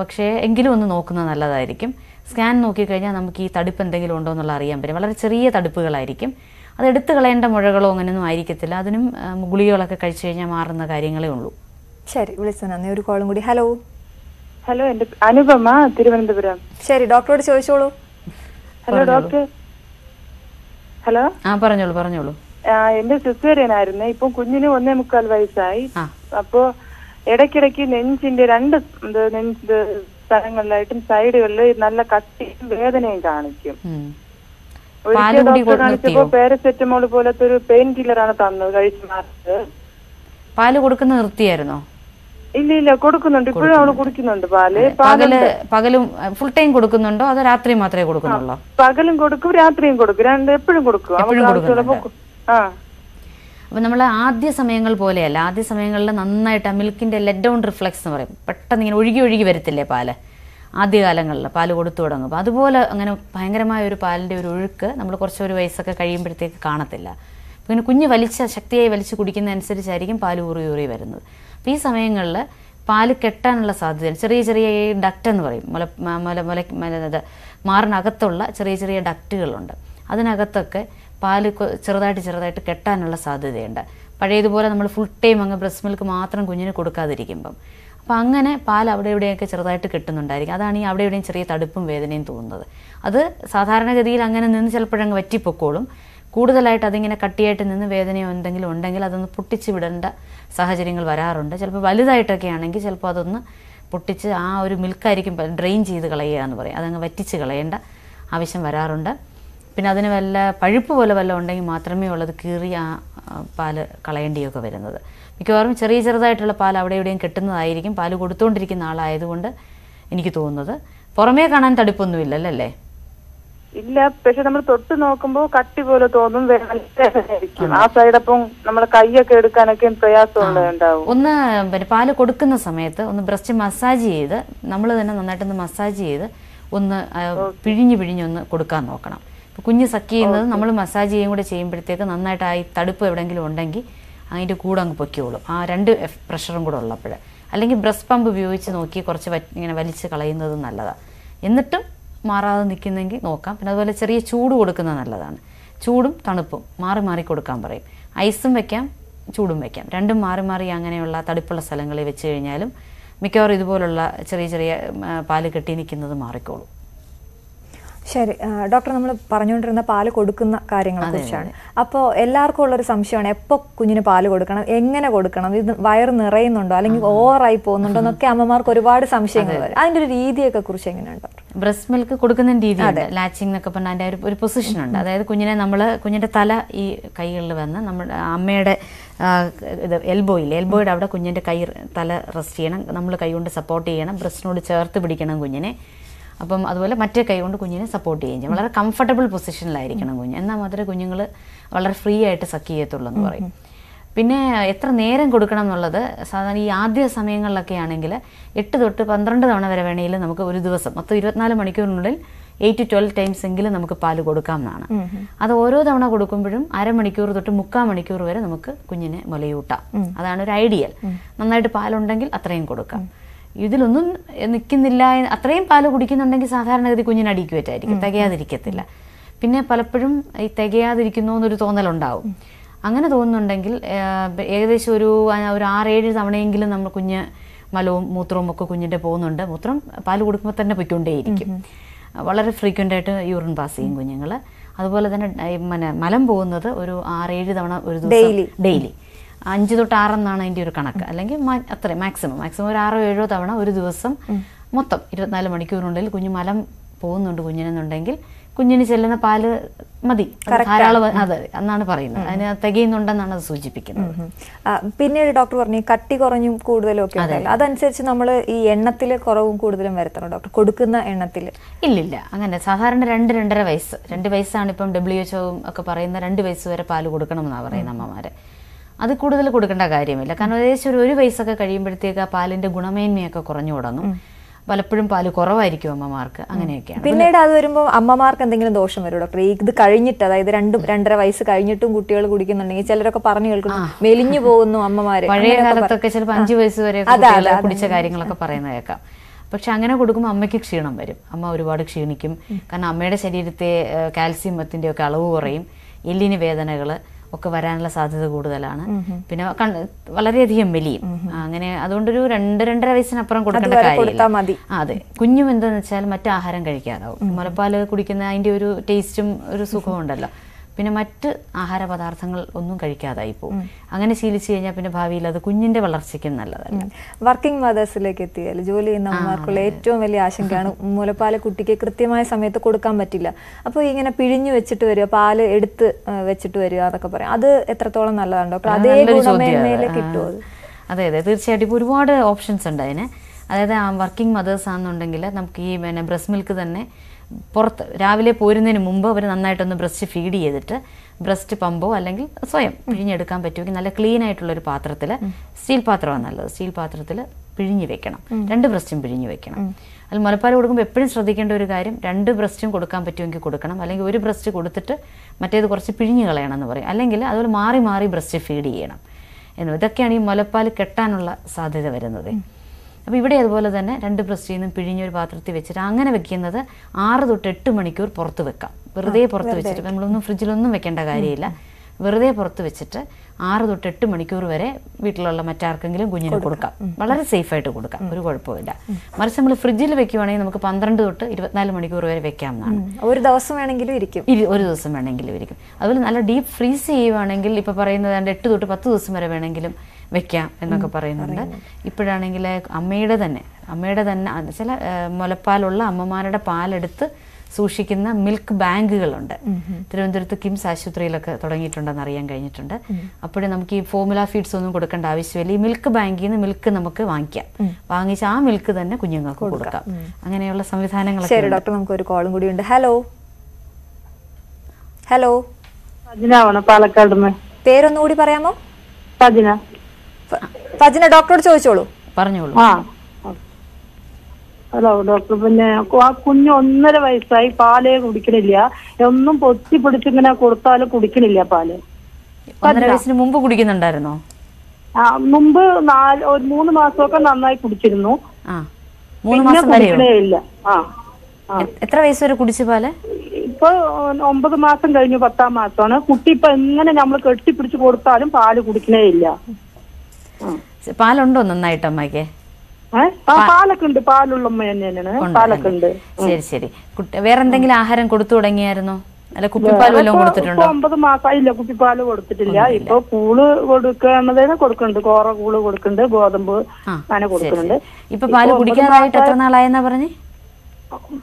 പക്ഷേ എങ്കിലും ഒന്ന് നോക്കുന്നത് നല്ലതായിരിക്കും സ്കാൻ നോക്കിക്കഴിഞ്ഞാൽ നമുക്ക് ഈ തടിപ്പ് എന്തെങ്കിലും ഉണ്ടോ എന്നുള്ള അറിയാൻ പറ്റും വളരെ ചെറിയ തടിപ്പുകളായിരിക്കും അത് എടുത്തു കളയേണ്ട മുഴകളോ അങ്ങനെയൊന്നും ആയിരിക്കത്തില്ല അതിനും ഗുളികകളൊക്കെ കഴിച്ചു കഴിഞ്ഞാൽ മാറുന്ന കാര്യങ്ങളേ ഉള്ളൂ ശരി വിളിച്ചു നന്ദി ഒരു കോളും കൂടി ഹലോ ഹലോ എന്റെ അനുപമ തിരുവനന്തപുരം ശരി ഡോക്ടറോട് ചോദിച്ചോളൂ ഹലോ ഡോക്ടർ ഹലോ ആ പറഞ്ഞോളൂ പറഞ്ഞോളൂ എന്റെ സിസ്റ്റേറിയനായിരുന്നു ഇപ്പൊ കുഞ്ഞിന് ഒന്നേ മുക്കാൽ വയസ്സായി അപ്പോ ഇടയ്ക്കിടയ്ക്ക് നെഞ്ചിന്റെ രണ്ട് നെഞ്ച് സ്ഥലങ്ങളിലായിട്ടും സൈഡുകളിൽ നല്ല കട്ടിയും വേദനയും കാണിക്കും പാല് കൂടി നിർത്തിയോ പാരസെറ്റമോൾ പോലത്തെ ഒരു പെയിൻ ആണ് തന്നത് കഴിച്ചു മാറിയത് പാല് കൊടുക്കുന്ന നിർത്തിയായിരുന്നോ ഇല്ല ഇല്ല കൊടുക്കുന്നുണ്ട് ഇപ്പോഴും അവള് കുടിക്കുന്നുണ്ട് പാല് പകല് പകലും ഫുൾ ടൈം കൊടുക്കുന്നുണ്ടോ അതോ രാത്രി മാത്രമേ കൊടുക്കുന്നുള്ളൂ പകലും കൊടുക്കും രാത്രിയും കൊടുക്കും രണ്ട് എപ്പോഴും കൊടുക്കും ആ അപ്പൊ നമ്മൾ ആദ്യ സമയങ്ങൾ പോലെയല്ല ആദ്യ സമയങ്ങളിൽ നന്നായിട്ട് ആ മിൽക്കിന്റെ ലെറ്റ് ഡൗൺ റിഫ്ലക്സ് എന്ന് പറയും പെട്ടെന്ന് ഇങ്ങനെ ഒഴുകി ഒഴുകി വരത്തില്ലേ പാല് ആദ്യകാലങ്ങളിൽ പാൽ കൊടുത്തു തുടങ്ങും അപ്പോൾ അതുപോലെ അങ്ങനെ ഭയങ്കരമായ ഒരു പാലിൻ്റെ ഒരു ഒഴുക്ക് നമ്മൾ കുറച്ചൊരു വയസ്സൊക്കെ കഴിയുമ്പോഴത്തേക്ക് കാണത്തില്ല പിന്നെ കുഞ്ഞ് വലിച്ച ശക്തിയായി വലിച്ചു കുടിക്കുന്ന അനുസരിച്ചായിരിക്കും ഊറി ഊറി വരുന്നത് അപ്പോൾ ഈ സമയങ്ങളിൽ പാൽ കെട്ടാനുള്ള സാധ്യത ചെറിയ ചെറിയ ഈ ഡക്റ്റ് എന്ന് പറയും മുല മുല മുല മുലത് മാറിനകത്തുള്ള ചെറിയ ചെറിയ ഡക്റ്റുകളുണ്ട് അതിനകത്തൊക്കെ പാൽ ചെറുതായിട്ട് ചെറുതായിട്ട് കെട്ടാനുള്ള സാധ്യതയുണ്ട് പഴയതുപോലെ നമ്മൾ ഫുൾ ടൈം അങ്ങ് ബ്രസ്റ്റ് മിൽക്ക് മാത്രം കുഞ്ഞിന് കൊടുക്കാതിരിക്കുമ്പം അപ്പം അങ്ങനെ പാൽ അവിടെ ഇവിടെയൊക്കെ ചെറുതായിട്ട് കിട്ടുന്നുണ്ടായിരിക്കും അതാണ് ഈ അവിടെ ഇവിടെയും ചെറിയ തടുപ്പും വേദനയും തോന്നുന്നത് അത് സാധാരണഗതിയിൽ അങ്ങനെ നിന്ന് ചിലപ്പോഴങ്ങ് വറ്റിപ്പൊക്കോളും കൂടുതലായിട്ട് അതിങ്ങനെ കട്ടിയായിട്ട് നിന്ന് വേദനയോ എന്തെങ്കിലും ഉണ്ടെങ്കിൽ അതൊന്ന് പൊട്ടിച്ച് വിടേണ്ട സാഹചര്യങ്ങൾ വരാറുണ്ട് ചിലപ്പോൾ വലുതായിട്ടൊക്കെ ആണെങ്കിൽ ചിലപ്പോൾ അതൊന്ന് പൊട്ടിച്ച് ആ ഒരു മിൽക്കായിരിക്കും ഡ്രെയിൻ ചെയ്ത് കളയുക എന്ന് പറയും അതങ്ങ് വറ്റിച്ച് കളയേണ്ട ആവശ്യം വരാറുണ്ട് പിന്നെ അതിന് വല്ല പഴുപ്പ് പോലെ വല്ല ഉണ്ടെങ്കിൽ മാത്രമേ ഉള്ളത് കീറി ആ പാല് കളയേണ്ടിയൊക്കെ വരുന്നത് മിക്കവാറും ചെറിയ ചെറുതായിട്ടുള്ള പാൽ അവിടെ ഇവിടെയും കിട്ടുന്നതായിരിക്കും പാല് കൊടുത്തുകൊണ്ടിരിക്കുന്ന ആളായതുകൊണ്ട് എനിക്ക് തോന്നുന്നത് പുറമേ കാണാൻ തടിപ്പൊന്നുമില്ലല്ലേ ഇല്ല പക്ഷെ നമ്മൾ തൊട്ട് നോക്കുമ്പോൾ കട്ടി പോലെ തോന്നും ആ സൈഡ് അപ്പം നമ്മളെ കൈയൊക്കെ എടുക്കാനൊക്കെ പ്രയാസമുണ്ടാവും ഒന്ന് പിന്നെ പാല് കൊടുക്കുന്ന സമയത്ത് ഒന്ന് ബ്രസ്റ്റ് മസാജ് ചെയ്ത് നമ്മൾ തന്നെ നന്നായിട്ടൊന്ന് മസാജ് ചെയ്ത് ഒന്ന് പിഴിഞ്ഞ് പിഴിഞ്ഞൊന്ന് കൊടുക്കാൻ നോക്കണം കുഞ്ഞ് സക്കി ചെയ്യുന്നത് നമ്മൾ മസാജ് ചെയ്യും കൂടെ ചെയ്യുമ്പോഴത്തേക്ക് നന്നായിട്ട് ആ തടുപ്പ് എവിടെയെങ്കിലും ഉണ്ടെങ്കിൽ അതിൻ്റെ കൂടെ അങ്ങ് പൊയ്ക്കോളും ആ രണ്ട് പ്രഷറും കൂടെ ഉള്ളപ്പോൾ അല്ലെങ്കിൽ ബ്രസ്റ്റ് പമ്പ് ഉപയോഗിച്ച് നോക്കി കുറച്ച് ഇങ്ങനെ വലിച്ച് കളയുന്നത് നല്ലതാണ് എന്നിട്ടും മാറാതെ നിൽക്കുന്നെങ്കിൽ നോക്കാം പിന്നെ അതുപോലെ ചെറിയ ചൂട് കൊടുക്കുന്നത് നല്ലതാണ് ചൂടും തണുപ്പും മാറി മാറി കൊടുക്കാൻ പറയും ഐസും വെക്കാം ചൂടും വെക്കാം രണ്ടും മാറി മാറി അങ്ങനെയുള്ള തടുപ്പുള്ള സ്ഥലങ്ങളിൽ വെച്ച് കഴിഞ്ഞാലും മിക്കവാറും ഇതുപോലുള്ള ചെറിയ ചെറിയ പാല് കെട്ടി നിൽക്കുന്നത് മാറിക്കോളും ശരി ഡോക്ടർ നമ്മൾ പറഞ്ഞുകൊണ്ടിരുന്ന പാല് കൊടുക്കുന്ന കാര്യങ്ങളെ കുറിച്ചാണ് അപ്പോൾ എല്ലാവർക്കും ഉള്ളൊരു സംശയമാണ് എപ്പോൾ കുഞ്ഞിന് പാല് കൊടുക്കണം എങ്ങനെ കൊടുക്കണം ഇത് വയറ് നിറയുന്നുണ്ടോ അല്ലെങ്കിൽ ഓവറായി പോകുന്നുണ്ടോ എന്നൊക്കെ അമ്മമാർക്ക് ഒരുപാട് സംശയങ്ങൾ വരും അതിൻ്റെ ഒരു രീതിയൊക്കെ കുറിച്ച് എങ്ങനെയാണ് ഡോക്ടർ ബ്രസ്റ്റ് മിൽക്ക് കൊടുക്കുന്ന രീതി ലാച്ചിങ് എന്നൊക്കെ പറഞ്ഞാൽ അതിൻ്റെ ഒരു ഒരു പൊസിഷൻ ഉണ്ട് അതായത് കുഞ്ഞിനെ നമ്മൾ കുഞ്ഞിൻ്റെ തല ഈ കൈകളിൽ വന്ന് നമ്മുടെ അമ്മയുടെ ഇത് എൽബോയിൽ എൽബോയുടെ അവിടെ കുഞ്ഞിൻ്റെ കൈ തല റെസ്റ്റ് ചെയ്യണം നമ്മൾ കൈ കൊണ്ട് സപ്പോർട്ട് ചെയ്യണം ബ്രസ്റ്റിനോട് ചേർത്ത് പിടിക്കണം കുഞ്ഞിനെ അപ്പം അതുപോലെ മറ്റേ കൈകൊണ്ട് കുഞ്ഞിനെ സപ്പോർട്ട് ചെയ്യുകയും ചെയ്യും വളരെ കംഫർട്ടബിൾ പൊസിഷനിലായിരിക്കണം കുഞ്ഞ് എന്നാൽ മാത്രമേ കുഞ്ഞുങ്ങൾ വളരെ ഫ്രീ ആയിട്ട് സക്ക് ചെയ്യത്തുള്ളൂ എന്ന് പറയും പിന്നെ എത്ര നേരം കൊടുക്കണം എന്നുള്ളത് സാധാരണ ഈ ആദ്യ സമയങ്ങളിലൊക്കെ ആണെങ്കിൽ എട്ട് തൊട്ട് പന്ത്രണ്ട് തവണ വരെ വേണമെങ്കിൽ നമുക്ക് ഒരു ദിവസം മൊത്തം ഇരുപത്തിനാല് മണിക്കൂറിനുള്ളിൽ എയ്റ്റ് ടു ട്വൽവ് ടൈംസ് എങ്കിലും നമുക്ക് പാല് കൊടുക്കാമെന്നാണ് അത് ഓരോ തവണ കൊടുക്കുമ്പോഴും അരമണിക്കൂർ തൊട്ട് മുക്കാൽ മണിക്കൂർ വരെ നമുക്ക് കുഞ്ഞിനെ മുലയൂട്ടാം അതാണ് ഒരു ഐഡിയൽ നന്നായിട്ട് പാലുണ്ടെങ്കിൽ അത്രയും കൊടുക്കാം ഇതിലൊന്നും നിൽക്കുന്നില്ല അത്രയും പാല് കുടിക്കുന്നുണ്ടെങ്കിൽ സാധാരണഗതി കുഞ്ഞിന് അടിക്കുവറ്റായിരിക്കും തികയാതിരിക്കത്തില്ല പിന്നെ പലപ്പോഴും ഈ തികയാതിരിക്കുന്നു എന്നൊരു തോന്നലുണ്ടാവും അങ്ങനെ തോന്നുന്നുണ്ടെങ്കിൽ ഏകദേശം ഒരു ഒരു ആറേഴ് തവണയെങ്കിലും നമ്മൾ കുഞ്ഞ് മലവും മൂത്രവും ഒക്കെ കുഞ്ഞിൻ്റെ പോകുന്നുണ്ട് മൂത്രം പാല് കൊടുക്കുമ്പോൾ തന്നെ പൊയ്ക്കൊണ്ടേയിരിക്കും വളരെ ഫ്രീക്വൻ്റ് ആയിട്ട് യൂറിൻ പാസ് ചെയ്യും കുഞ്ഞുങ്ങൾ അതുപോലെ തന്നെ മലം പോകുന്നത് ഒരു ആറേഴ് തവണ ഒരു ദിവസം ഡെയിലി അഞ്ച് തൊട്ട് ആറെന്നാണ് അതിൻ്റെ ഒരു കണക്ക് അല്ലെങ്കിൽ അത്രയും മാക്സിമം മാക്സിമം ഒരു ആറോ ഏഴോ തവണ ഒരു ദിവസം മൊത്തം ഇരുപത്തിനാല് മണിക്കൂറിനുള്ളിൽ കുഞ്ഞ് മലം പോകുന്നുണ്ട് കുഞ്ഞിനെന്നുണ്ടെങ്കിൽ കുഞ്ഞിന് ചെല്ലുന്ന പാല് മതി ധാരാളം അതെ എന്നാണ് പറയുന്നത് അതിന് തികയുന്നുണ്ടെന്നാണ് അത് സൂചിപ്പിക്കുന്നത് പിന്നെ ഒരു ഡോക്ടർ പറഞ്ഞു കട്ടി കുറഞ്ഞും കൂടുതലും ഒക്കെ അതനുസരിച്ച് നമ്മൾ ഈ എണ്ണത്തിൽ കുറവും കൂടുതലും വരുത്തണം ഡോക്ടർ കൊടുക്കുന്ന എണ്ണത്തിൽ ഇല്ലില്ല അങ്ങനെ സാധാരണ രണ്ട് രണ്ടര വയസ്സ് രണ്ട് വയസ്സാണ് ഇപ്പം ഡബ്ല്യു എച്ച്ഒ ഒക്കെ പറയുന്ന രണ്ട് വയസ്സ് വരെ പാല് കൊടുക്കണമെന്നാണ് പറയുന്നത് അമ്മമാരെ അത് കൂടുതൽ കൊടുക്കേണ്ട കാര്യമില്ല കാരണം ഏകദേശം ഒരു ഒരു വയസ്സൊക്കെ കഴിയുമ്പോഴത്തേക്ക് ആ പാലിന്റെ ഗുണമേന്മയൊക്കെ കുറഞ്ഞു തുടങ്ങും പലപ്പോഴും പാല് കുറവായിരിക്കും അമ്മമാർക്ക് അങ്ങനെയൊക്കെയാണ് പിന്നീട് അത് വരുമ്പോൾ അമ്മമാർക്ക് എന്തെങ്കിലും ദോഷം വരും ഡോക്ടർ ഇത് കഴിഞ്ഞിട്ട് അതായത് രണ്ടും രണ്ടര വയസ്സ് കഴിഞ്ഞിട്ടും കുട്ടികൾ കുടിക്കുന്നുണ്ടെങ്കിൽ ചിലരൊക്കെ പറഞ്ഞു കേൾക്കുന്നു മെലിഞ്ഞു പോകുന്നു അമ്മമാരെ പഴയ കാലത്തൊക്കെ ചിലപ്പോൾ അഞ്ചു വയസ്സ് വരെ കുടിച്ച കാര്യങ്ങളൊക്കെ പറയുന്ന കേൾക്കാം പക്ഷെ അങ്ങനെ കൊടുക്കുമ്പോൾ അമ്മയ്ക്ക് ക്ഷീണം വരും അമ്മ ഒരുപാട് ക്ഷീണിക്കും കാരണം അമ്മയുടെ ശരീരത്തെ കാൽസ്യമത്തിൻ്റെ ഒക്കെ അളവ് കുറയും എല്ലിന് വേദനകള് ഒക്കെ വരാനുള്ള സാധ്യത കൂടുതലാണ് പിന്നെ വളരെയധികം വലിയ അങ്ങനെ അതുകൊണ്ടൊരു രണ്ട് രണ്ടര വയസ്സിനപ്പുറം കൊടുക്കേണ്ട കാര്യമില്ല അതെ കുഞ്ഞും എന്താണെന്ന് വെച്ചാൽ മറ്റു ആഹാരം കഴിക്കാതാവും മുലപ്പാൽ കുടിക്കുന്ന അതിന്റെ ഒരു ടേസ്റ്റും ഒരു സുഖവും ഉണ്ടല്ലോ പിന്നെ മറ്റ് ആഹാര പദാർത്ഥങ്ങൾ ഒന്നും കഴിക്കാതായി പോകും അങ്ങനെ ശീലിച്ചു കഴിഞ്ഞാൽ പിന്നെ ഭാവിയിൽ അത് കുഞ്ഞിന്റെ വളർച്ചയ്ക്കും നല്ലതല്ല വർക്കിംഗ് മദേഴ്സിലേക്ക് എത്തിയാൽ ജോലി ചെയ്യുന്ന അമ്മമാർക്കുള്ള ഏറ്റവും വലിയ ആശങ്കയാണ് *laughs* മുലപ്പാൽ കുട്ടിക്ക് കൃത്യമായ സമയത്ത് കൊടുക്കാൻ പറ്റില്ല അപ്പോൾ ഇങ്ങനെ പിഴിഞ്ഞു വെച്ചിട്ട് വരിക പാല് എടുത്ത് വെച്ചിട്ട് വരിക എന്നൊക്കെ പറയാം അത് എത്രത്തോളം നല്ലതാണ് ഡോക്ടർ അതേ ഗുണമേന്മയിൽ കിട്ടുമോ അതെ അതെ തീർച്ചയായിട്ടും ഇപ്പോൾ ഒരുപാട് ഓപ്ഷൻസ് ഉണ്ട് അതിന് അതായത് വർക്കിംഗ് മദേഴ്സ് ആണെന്നുണ്ടെങ്കിൽ നമുക്ക് ഈ പിന്നെ ബ്രസ്റ്റ് മിൽക്ക് തന്നെ പുറത്ത് രാവിലെ പോരുന്നതിന് മുമ്പ് അവർ നന്നായിട്ടൊന്ന് ബ്രസ്റ്റ് ഫീഡ് ചെയ്തിട്ട് ബ്രസ്റ്റ് പമ്പോ അല്ലെങ്കിൽ സ്വയം പിഴിഞ്ഞെടുക്കാൻ പറ്റുമെങ്കിൽ നല്ല ക്ലീൻ ആയിട്ടുള്ള ഒരു പാത്രത്തിൽ സ്റ്റീൽ പാത്രമാണ് നല്ലത് സ്റ്റീൽ പാത്രത്തിൽ പിഴിഞ്ഞു വെക്കണം രണ്ട് ബ്രസ്റ്റും പിഴിഞ്ഞു വെക്കണം അതിൽ മുലപ്പാൽ കൊടുക്കുമ്പോൾ എപ്പോഴും ശ്രദ്ധിക്കേണ്ട ഒരു കാര്യം രണ്ട് ബ്രസ്റ്റും കൊടുക്കാൻ പറ്റുമെങ്കിൽ കൊടുക്കണം അല്ലെങ്കിൽ ഒരു ബ്രസ്റ്റ് കൊടുത്തിട്ട് മറ്റേത് കുറച്ച് പിഴിഞ്ഞു കളയണം എന്ന് പറയും അല്ലെങ്കിൽ അതുപോലെ മാറി മാറി ബ്രസ്റ്റ് ഫീഡ് ചെയ്യണം എന്നു ഇതൊക്കെയാണ് ഈ മുലപ്പാൽ കെട്ടാനുള്ള സാധ്യത വരുന്നത് അപ്പോൾ ഇവിടെ അതുപോലെ തന്നെ രണ്ട് പ്രസ്റ്റിൽ നിന്നും പിഴിഞ്ഞൊരു പാത്രത്തിൽ വെച്ചിട്ട് അങ്ങനെ വെക്കുന്നത് ആറ് തൊട്ട് എട്ട് മണിക്കൂർ പുറത്ത് വെക്കാം വെറുതെ പുറത്ത് വെച്ചിട്ട് നമ്മളൊന്നും ഫ്രിഡ്ജിലൊന്നും വെക്കേണ്ട കാര്യമില്ല വെറുതെ പുറത്ത് വെച്ചിട്ട് ആറ് തൊട്ട് എട്ട് മണിക്കൂർ വരെ വീട്ടിലുള്ള മറ്റാർക്കെങ്കിലും കുഞ്ഞിന് കൊടുക്കാം വളരെ സേഫായിട്ട് കൊടുക്കാം ഒരു കുഴപ്പമില്ല മറിച്ച് നമ്മൾ ഫ്രിഡ്ജിൽ വെക്കുവാണെങ്കിൽ നമുക്ക് പന്ത്രണ്ട് തൊട്ട് ഇരുപത്തിനാല് മണിക്കൂർ വരെ എന്നാണ് ഒരു ദിവസം വേണമെങ്കിലും ഇരിക്കും ഒരു ദിവസം വേണമെങ്കിലും ഇരിക്കും അതുപോലെ നല്ല ഡീപ്പ് ഫ്രീസ് ചെയ്യുവാണെങ്കിൽ ഇപ്പോൾ പറയുന്നത് എട്ട് തൊട്ട് പത്ത് ദിവസം വരെ വേണമെങ്കിലും വെക്കാം എന്നൊക്കെ പറയുന്നുണ്ട് ഇപ്പോഴാണെങ്കിൽ അമ്മയുടെ തന്നെ അമ്മയുടെ തന്നെ ചില മുലപ്പാലുള്ള അമ്മമാരുടെ പാലെടുത്ത് സൂക്ഷിക്കുന്ന മിൽക്ക് ബാങ്കുകളുണ്ട് തിരുവനന്തപുരത്ത് കിംസ് ആശുപത്രിയിലൊക്കെ തുടങ്ങിയിട്ടുണ്ടെന്ന് അറിയാൻ കഴിഞ്ഞിട്ടുണ്ട് അപ്പോഴേ നമുക്ക് ഈ ഫോമുല ഫീഡ്സ് ഒന്നും കൊടുക്കേണ്ട ആവശ്യമില്ല ഈ മിൽക്ക് ബാങ്കിൽ നിന്ന് മിൽക്ക് നമുക്ക് വാങ്ങിക്കാം വാങ്ങിച്ച് ആ മിൽക്ക് തന്നെ കുഞ്ഞുങ്ങൾക്ക് കൊടുക്കാം അങ്ങനെയുള്ള സംവിധാനങ്ങൾ ശരി ഡോക്ടർ നമുക്ക് ഒരു കോളും കൂടി ഉണ്ട് ഹലോ ഹലോ പാലക്കാട് പേരൊന്നുകൂടി പറയാമോ ഫജിന ഡോക്ടറോട് ചോദിച്ചോളൂ പറഞ്ഞോളൂ ഹലോ ഡോക്ടർ പിന്നെ ആ കുഞ്ഞ് ഒന്നര വയസ്സായി പാലേ കുടിക്കണില്ല ഒന്നും പൊത്തി പിടിച്ചിങ്ങനെ കൊടുത്താലും കുടിക്കണില്ല പാല് ഒന്നര മുമ്പ് കുടിക്കുന്നുണ്ടായിരുന്നോ ആ മുമ്പ് നാല് ഒരു മൂന്ന് മാസമൊക്കെ നന്നായി കുടിച്ചിരുന്നു ഇല്ല ആ എത്ര വയസ്സ് വരെ കുടിച്ച പാല് ഇപ്പൊ ഒമ്പത് മാസം കഴിഞ്ഞു പത്താം മാസമാണ് കുട്ടി ഇപ്പൊ എങ്ങനെ നമ്മൾ കെട്ടിപ്പിടിച്ച് കൊടുത്താലും പാല് കുടിക്കണേ ഇല്ല പാലുണ്ടോ നന്നായിട്ട് അമ്മയ്ക്ക് പാലൊക്കെ പാലുള്ള പാലൊക്കെ ശരി ശരി വേറെന്തെങ്കിലും ആഹാരം കൊടുത്തു തുടങ്ങിയായിരുന്നോ അല്ല കുപ്പിപ്പാൽ വല്ലതും കൊടുത്തിട്ടുണ്ടോ ഒമ്പത് മാസമായി ഇല്ല കുപ്പിപ്പാൽ കൊടുത്തിട്ടില്ല ഇപ്പൊ കൂള് കൊടുക്കുന്നതിന് കൊടുക്കുന്നുണ്ട് കോറ കൂള് കൊടുക്കുന്നുണ്ട് ഗോതമ്പ് അങ്ങനെ കൊടുക്കുന്നുണ്ട് ഇപ്പൊ പാല് കുടിക്കാനായിട്ട് എത്ര നാളായെന്നാ പറഞ്ഞേ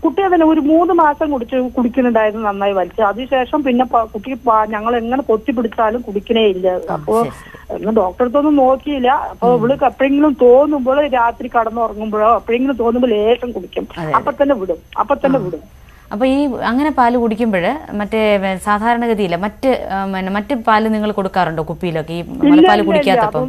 കുട്ടി അതല്ല ഒരു മൂന്ന് മാസം കുടിച്ച് കുടിക്കുന്നുണ്ടായിരുന്നു നന്നായി വലിച്ചു അതിനുശേഷം പിന്നെ കുട്ടി ഞങ്ങൾ എങ്ങനെ കൊത്തി പിടിച്ചാലും കുടിക്കണേ ഇല്ല അപ്പോ ഒന്ന് ഡോക്ടറെ അടുത്തൊന്നും നോക്കിയില്ല അപ്പൊ ഇവള് എപ്പോഴെങ്കിലും തോന്നുമ്പോൾ രാത്രി കടന്നുറങ്ങുമ്പോഴോ എപ്പോഴെങ്കിലും തോന്നുമ്പോൾ ലേശം കുടിക്കും അപ്പൊ തന്നെ വിടും അപ്പൊ തന്നെ വിടും അപ്പോൾ ഈ അങ്ങനെ പാൽ കുടിക്കുമ്പോൾ മറ്റേ സാധാരണഗതിയില്ല മറ്റ് മറ്റ് പാൽ നിങ്ങൾ കൊടുക്കാറുണ്ടോ കുപ്പിയിലൊക്കെ ഈ മുലപ്പാൽ കുടിക്കാത്തപ്പം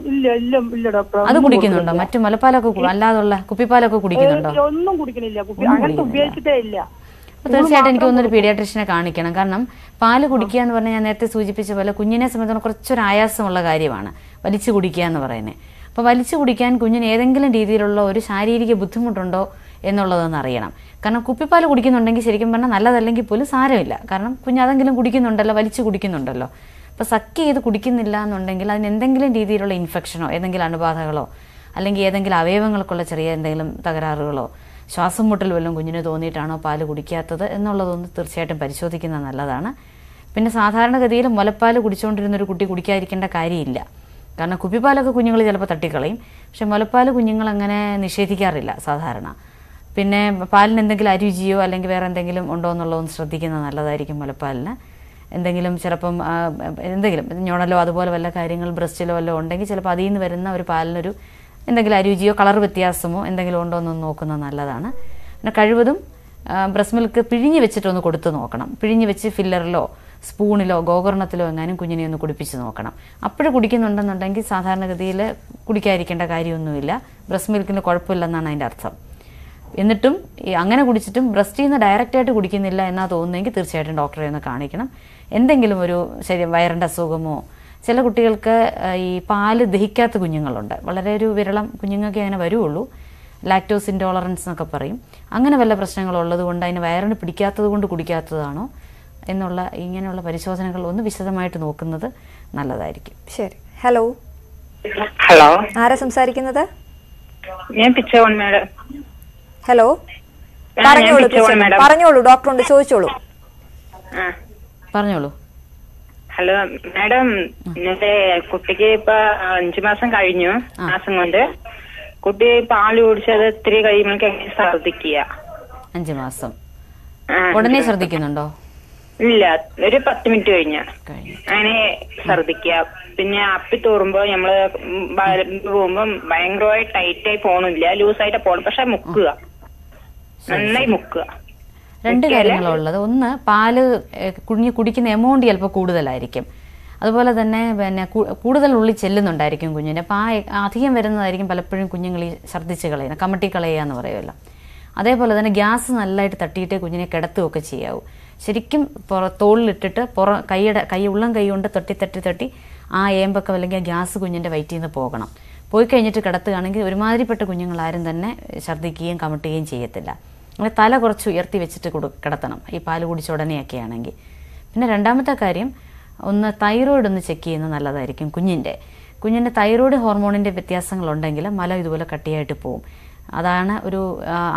അത് കുടിക്കുന്നുണ്ടോ മറ്റു മുലപ്പാലൊക്കെ അല്ലാതുള്ള കുപ്പിപ്പാലൊക്കെ കുടിക്കുന്നുണ്ടോ ഒന്നും തീർച്ചയായിട്ടും എനിക്ക് ഒന്നൊരു പീഡിയാട്രിഷനെ കാണിക്കണം കാരണം പാല് കുടിക്കുക എന്ന് പറഞ്ഞാൽ ഞാൻ നേരത്തെ സൂചിപ്പിച്ച പോലെ കുഞ്ഞിനെ സംബന്ധിച്ച് കുറച്ചൊരു ആയാസമുള്ള കാര്യമാണ് വലിച്ചു കുടിക്കുക എന്ന് പറയുന്നത് അപ്പോൾ വലിച്ചു കുടിക്കാൻ കുഞ്ഞിന് ഏതെങ്കിലും രീതിയിലുള്ള ഒരു ശാരീരിക ബുദ്ധിമുട്ടുണ്ടോ എന്നുള്ളതെന്ന് അറിയണം കാരണം കുപ്പിപ്പാൽ കുടിക്കുന്നുണ്ടെങ്കിൽ ശരിക്കും പറഞ്ഞാൽ നല്ലതല്ലെങ്കിൽ പോലും സാരമില്ല കാരണം കുഞ്ഞതെങ്കിലും കുടിക്കുന്നുണ്ടല്ലോ വലിച്ചു കുടിക്കുന്നുണ്ടല്ലോ അപ്പോൾ സക്ക് ചെയ്ത് കുടിക്കുന്നില്ല എന്നുണ്ടെങ്കിൽ അതിന് എന്തെങ്കിലും രീതിയിലുള്ള ഇൻഫെക്ഷനോ ഏതെങ്കിലും അണുബാധകളോ അല്ലെങ്കിൽ ഏതെങ്കിലും അവയവങ്ങൾക്കുള്ള ചെറിയ എന്തെങ്കിലും തകരാറുകളോ ശ്വാസം മുട്ടൽ വല്ലതും കുഞ്ഞിന് തോന്നിയിട്ടാണോ പാല് കുടിക്കാത്തത് എന്നുള്ളതൊന്ന് തീർച്ചയായിട്ടും പരിശോധിക്കുന്നത് നല്ലതാണ് പിന്നെ സാധാരണഗതിയിൽ മുലപ്പാൽ കുടിച്ചുകൊണ്ടിരുന്ന ഒരു കുട്ടി കുടിക്കാതിരിക്കേണ്ട കാര്യമില്ല കാരണം കുപ്പിപ്പാലൊക്കെ കുഞ്ഞുങ്ങൾ ചിലപ്പോൾ തട്ടിക്കളയും പക്ഷെ മുലപ്പാൽ കുഞ്ഞുങ്ങൾ അങ്ങനെ നിഷേധിക്കാറില്ല സാധാരണ പിന്നെ പാലിന് എന്തെങ്കിലും അരുചിയോ അല്ലെങ്കിൽ വേറെ എന്തെങ്കിലും ഉണ്ടോ എന്നുള്ളതൊന്ന് ശ്രദ്ധിക്കുന്നത് നല്ലതായിരിക്കും മുലപ്പാലിന് എന്തെങ്കിലും ചിലപ്പം എന്തെങ്കിലും ഞൊണലോ അതുപോലെ വല്ല കാര്യങ്ങൾ ബ്രസ്റ്റിലോ വല്ലതോ ഉണ്ടെങ്കിൽ ചിലപ്പോൾ അതിൽ നിന്ന് വരുന്ന ഒരു പാലിനൊരു എന്തെങ്കിലും അരുചിയോ കളർ വ്യത്യാസമോ എന്തെങ്കിലും ഉണ്ടോ എന്നൊന്ന് നോക്കുന്നത് നല്ലതാണ് പിന്നെ കഴിവതും ബ്രസ്റ്റ് മിൽക്ക് പിഴിഞ്ഞ് വെച്ചിട്ടൊന്ന് കൊടുത്തു നോക്കണം പിഴിഞ്ഞ് വെച്ച് ഫില്ലറിലോ സ്പൂണിലോ ഗോകർണത്തിലോ എങ്ങാനും കുഞ്ഞിനെ ഒന്ന് കുടിപ്പിച്ച് നോക്കണം അപ്പോഴ് കുടിക്കുന്നുണ്ടെന്നുണ്ടെങ്കിൽ സാധാരണഗതിയിൽ കുടിക്കാതിരിക്കേണ്ട കാര്യമൊന്നുമില്ല ബ്രസ്റ്റ് മിൽക്കിന് കുഴപ്പമില്ലെന്നാണ് അതിൻ്റെ അർത്ഥം എന്നിട്ടും അങ്ങനെ കുടിച്ചിട്ടും ബ്രസ്റ്റ് ചെയ്യുന്ന ഡയറക്റ്റായിട്ട് കുടിക്കുന്നില്ല എന്നാ തോന്നുന്നെങ്കിൽ തീർച്ചയായിട്ടും ഡോക്ടറെ ഒന്ന് കാണിക്കണം എന്തെങ്കിലും ഒരു ശരി വയറിൻ്റെ അസുഖമോ ചില കുട്ടികൾക്ക് ഈ പാല് ദഹിക്കാത്ത കുഞ്ഞുങ്ങളുണ്ട് വളരെ ഒരു വിരളം കുഞ്ഞുങ്ങൾക്ക് അങ്ങനെ വരുള്ളൂ ലാക്ടോസ് ഇൻടോളറൻസ് എന്നൊക്കെ പറയും അങ്ങനെ വല്ല പ്രശ്നങ്ങളുള്ളത് കൊണ്ട് അതിന് വയറിന് പിടിക്കാത്തത് കൊണ്ട് കുടിക്കാത്തതാണോ എന്നുള്ള ഇങ്ങനെയുള്ള പരിശോധനകൾ ഒന്ന് വിശദമായിട്ട് നോക്കുന്നത് നല്ലതായിരിക്കും ശരി ഹലോ ഹലോ ആരാ സംസാരിക്കുന്നത് ഞാൻ പിച്ചവൺ മേഡം ഹലോ പറഞ്ഞോളൂ പറഞ്ഞോളൂ ഡോക്ടറുണ്ട് ചോദിച്ചോളൂ പറഞ്ഞോളൂ ഹലോ മാഡം കുട്ടിക്ക് ഇപ്പൊ അഞ്ചു മാസം കഴിഞ്ഞു മാസം കൊണ്ട് കുട്ടി പാല് കുടിച്ചത് ഇത്തിരി കഴിയുമ്പോഴേക്ക് ശ്രദ്ധിക്കുക അഞ്ചു മാസം ഉടനെ ഇല്ല ഒരു പത്ത് മിനിറ്റ് കഴിഞ്ഞ അങ്ങനെ ഛർദിക്കുക പിന്നെ അപ്പി തോറുമ്പോ ഞമ്മള് പോകുമ്പോ ഭയങ്കരമായി ടൈറ്റായി പോണില്ല ലൂസായിട്ട് പോണം പക്ഷെ മുക്കുക നന്നായി മുക്കുക രണ്ട് കാര്യങ്ങളുള്ളത് ഒന്ന് പാല് കുഞ്ഞ് കുടിക്കുന്ന എമൗണ്ട് ചിലപ്പോൾ കൂടുതലായിരിക്കും അതുപോലെ തന്നെ പിന്നെ കൂടുതൽ ഉള്ളിൽ ചെല്ലുന്നുണ്ടായിരിക്കും കുഞ്ഞിന് അപ്പോൾ ആ അധികം വരുന്നതായിരിക്കും പലപ്പോഴും കുഞ്ഞുങ്ങൾ ഈ ഛർദ്ദിച്ച് കളയുന്നത് കമ്മട്ടി കളയുക എന്ന് പറയുമല്ലോ അതേപോലെ തന്നെ ഗ്യാസ് നല്ലതായിട്ട് തട്ടിയിട്ട് കുഞ്ഞിനെ കിടത്തുകയൊക്കെ ചെയ്യാവൂ ശരിക്കും പുറ തോളിലിട്ടിട്ട് പുറ കൈയുടെ കൈ ഉള്ളം കൈ കൊണ്ട് തട്ടി തട്ടി തട്ടി ആ ഏമ്പൊക്കെ അല്ലെങ്കിൽ ആ ഗ്യാസ് കുഞ്ഞിൻ്റെ വയറ്റിൽ നിന്ന് പോകണം പോയി കഴിഞ്ഞിട്ട് കിടത്തുകയാണെങ്കിൽ ഒരുമാതിരിപ്പെട്ട കുഞ്ഞുങ്ങളാരും തന്നെ ഛർദ്ദിക്കുകയും കമട്ടുകയും ചെയ്യത്തില്ല അങ്ങനെ തല കുറച്ച് ഉയർത്തി വെച്ചിട്ട് കൊടു കിടത്തണം ഈ പാൽ കുടിച്ച ഉടനെയൊക്കെ ആണെങ്കിൽ പിന്നെ രണ്ടാമത്തെ കാര്യം ഒന്ന് തൈറോയിഡ് ഒന്ന് ചെക്ക് ചെയ്യുന്നത് നല്ലതായിരിക്കും കുഞ്ഞിൻ്റെ കുഞ്ഞിൻ്റെ തൈറോയിഡ് ഹോർമോണിൻ്റെ വ്യത്യാസങ്ങളുണ്ടെങ്കിൽ മല ഇതുപോലെ കട്ടിയായിട്ട് പോവും അതാണ് ഒരു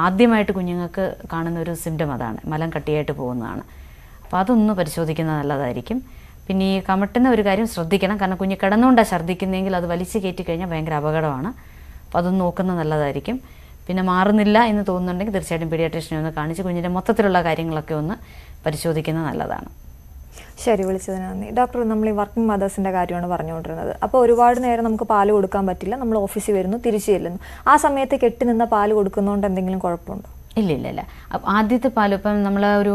ആദ്യമായിട്ട് കുഞ്ഞുങ്ങൾക്ക് കാണുന്ന ഒരു സിംറ്റം അതാണ് മലം കട്ടിയായിട്ട് പോകുന്നതാണ് അപ്പോൾ അതൊന്ന് പരിശോധിക്കുന്നത് നല്ലതായിരിക്കും പിന്നെ ഈ കമട്ടുന്ന ഒരു കാര്യം ശ്രദ്ധിക്കണം കാരണം കുഞ്ഞ് കിടന്നുകൊണ്ടാണ് ഛർദ്ദിക്കുന്നതെങ്കിൽ അത് വലിച്ചു കയറ്റി കഴിഞ്ഞാൽ ഭയങ്കര അപകടമാണ് അപ്പോൾ അതൊന്ന് നോക്കുന്നത് നല്ലതായിരിക്കും പിന്നെ മാറുന്നില്ല എന്ന് തോന്നുന്നുണ്ടെങ്കിൽ തീർച്ചയായിട്ടും പീഡിയാട്രീഷനെ ഒന്ന് കാണിച്ച് കുഞ്ഞിൻ്റെ മൊത്തത്തിലുള്ള കാര്യങ്ങളൊക്കെ ഒന്ന് പരിശോധിക്കുന്നത് നല്ലതാണ് ശരി വിളിച്ചതിന് നന്ദി ഡോക്ടർ നമ്മൾ ഈ വർക്കിംഗ് മദേഴ്സിൻ്റെ കാര്യമാണ് പറഞ്ഞുകൊണ്ടിരുന്നത് അപ്പോൾ ഒരുപാട് നേരം നമുക്ക് പാൽ കൊടുക്കാൻ പറ്റില്ല നമ്മൾ ഓഫീസിൽ വരുന്നു തിരിച്ചു ചെല്ലുന്നു ആ സമയത്ത് കെട്ടി നിന്ന പാൽ കൊടുക്കുന്നതുകൊണ്ട് എന്തെങ്കിലും കുഴപ്പമുണ്ടോ ഇല്ല ഇല്ല ഇല്ല ആദ്യത്തെ പാല് ഇപ്പം നമ്മൾ ഒരു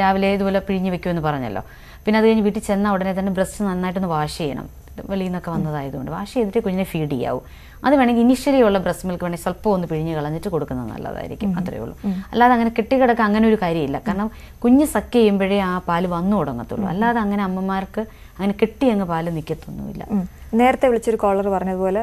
രാവിലെ ഇതുപോലെ പിഴിഞ്ഞ് വെക്കുമെന്ന് പറഞ്ഞല്ലോ പിന്നെ അത് കഴിഞ്ഞ് വീട്ടിൽ ചെന്ന ഉടനെ തന്നെ ബ്രസ്റ്റ് നന്നായിട്ടൊന്ന് വാഷ് ചെയ്യണം വെളിയിൽ നിന്നൊക്കെ വന്നതായതുകൊണ്ട് വാഷ് ചെയ്തിട്ട് കുഞ്ഞിനെ ഫീഡ് ചെയ്യാവും അത് വേണമെങ്കിൽ ഇനിഷ്യലി ഉള്ള ബ്രസ്റ്റ് മിൽക്ക് വേണമെങ്കിൽ സ്വല്പം ഒന്ന് പിഴിഞ്ഞ് കളഞ്ഞിട്ട് കൊടുക്കുന്നത് നല്ലതായിരിക്കും അത്രയേ ഉള്ളൂ അല്ലാതെ അങ്ങനെ കെട്ടിക്കിടക്കുക അങ്ങനെ ഒരു കാര്യമില്ല കാരണം കുഞ്ഞ് സക്ക് ചെയ്യുമ്പോഴേ ആ പാല് വന്നു തുടങ്ങത്തുള്ളൂ അല്ലാതെ അങ്ങനെ അമ്മമാർക്ക് അങ്ങനെ കെട്ടി അങ്ങ് പാല് നിൽക്കത്തൊന്നുമില്ല നേരത്തെ വിളിച്ചൊരു കോളർ പറഞ്ഞതുപോലെ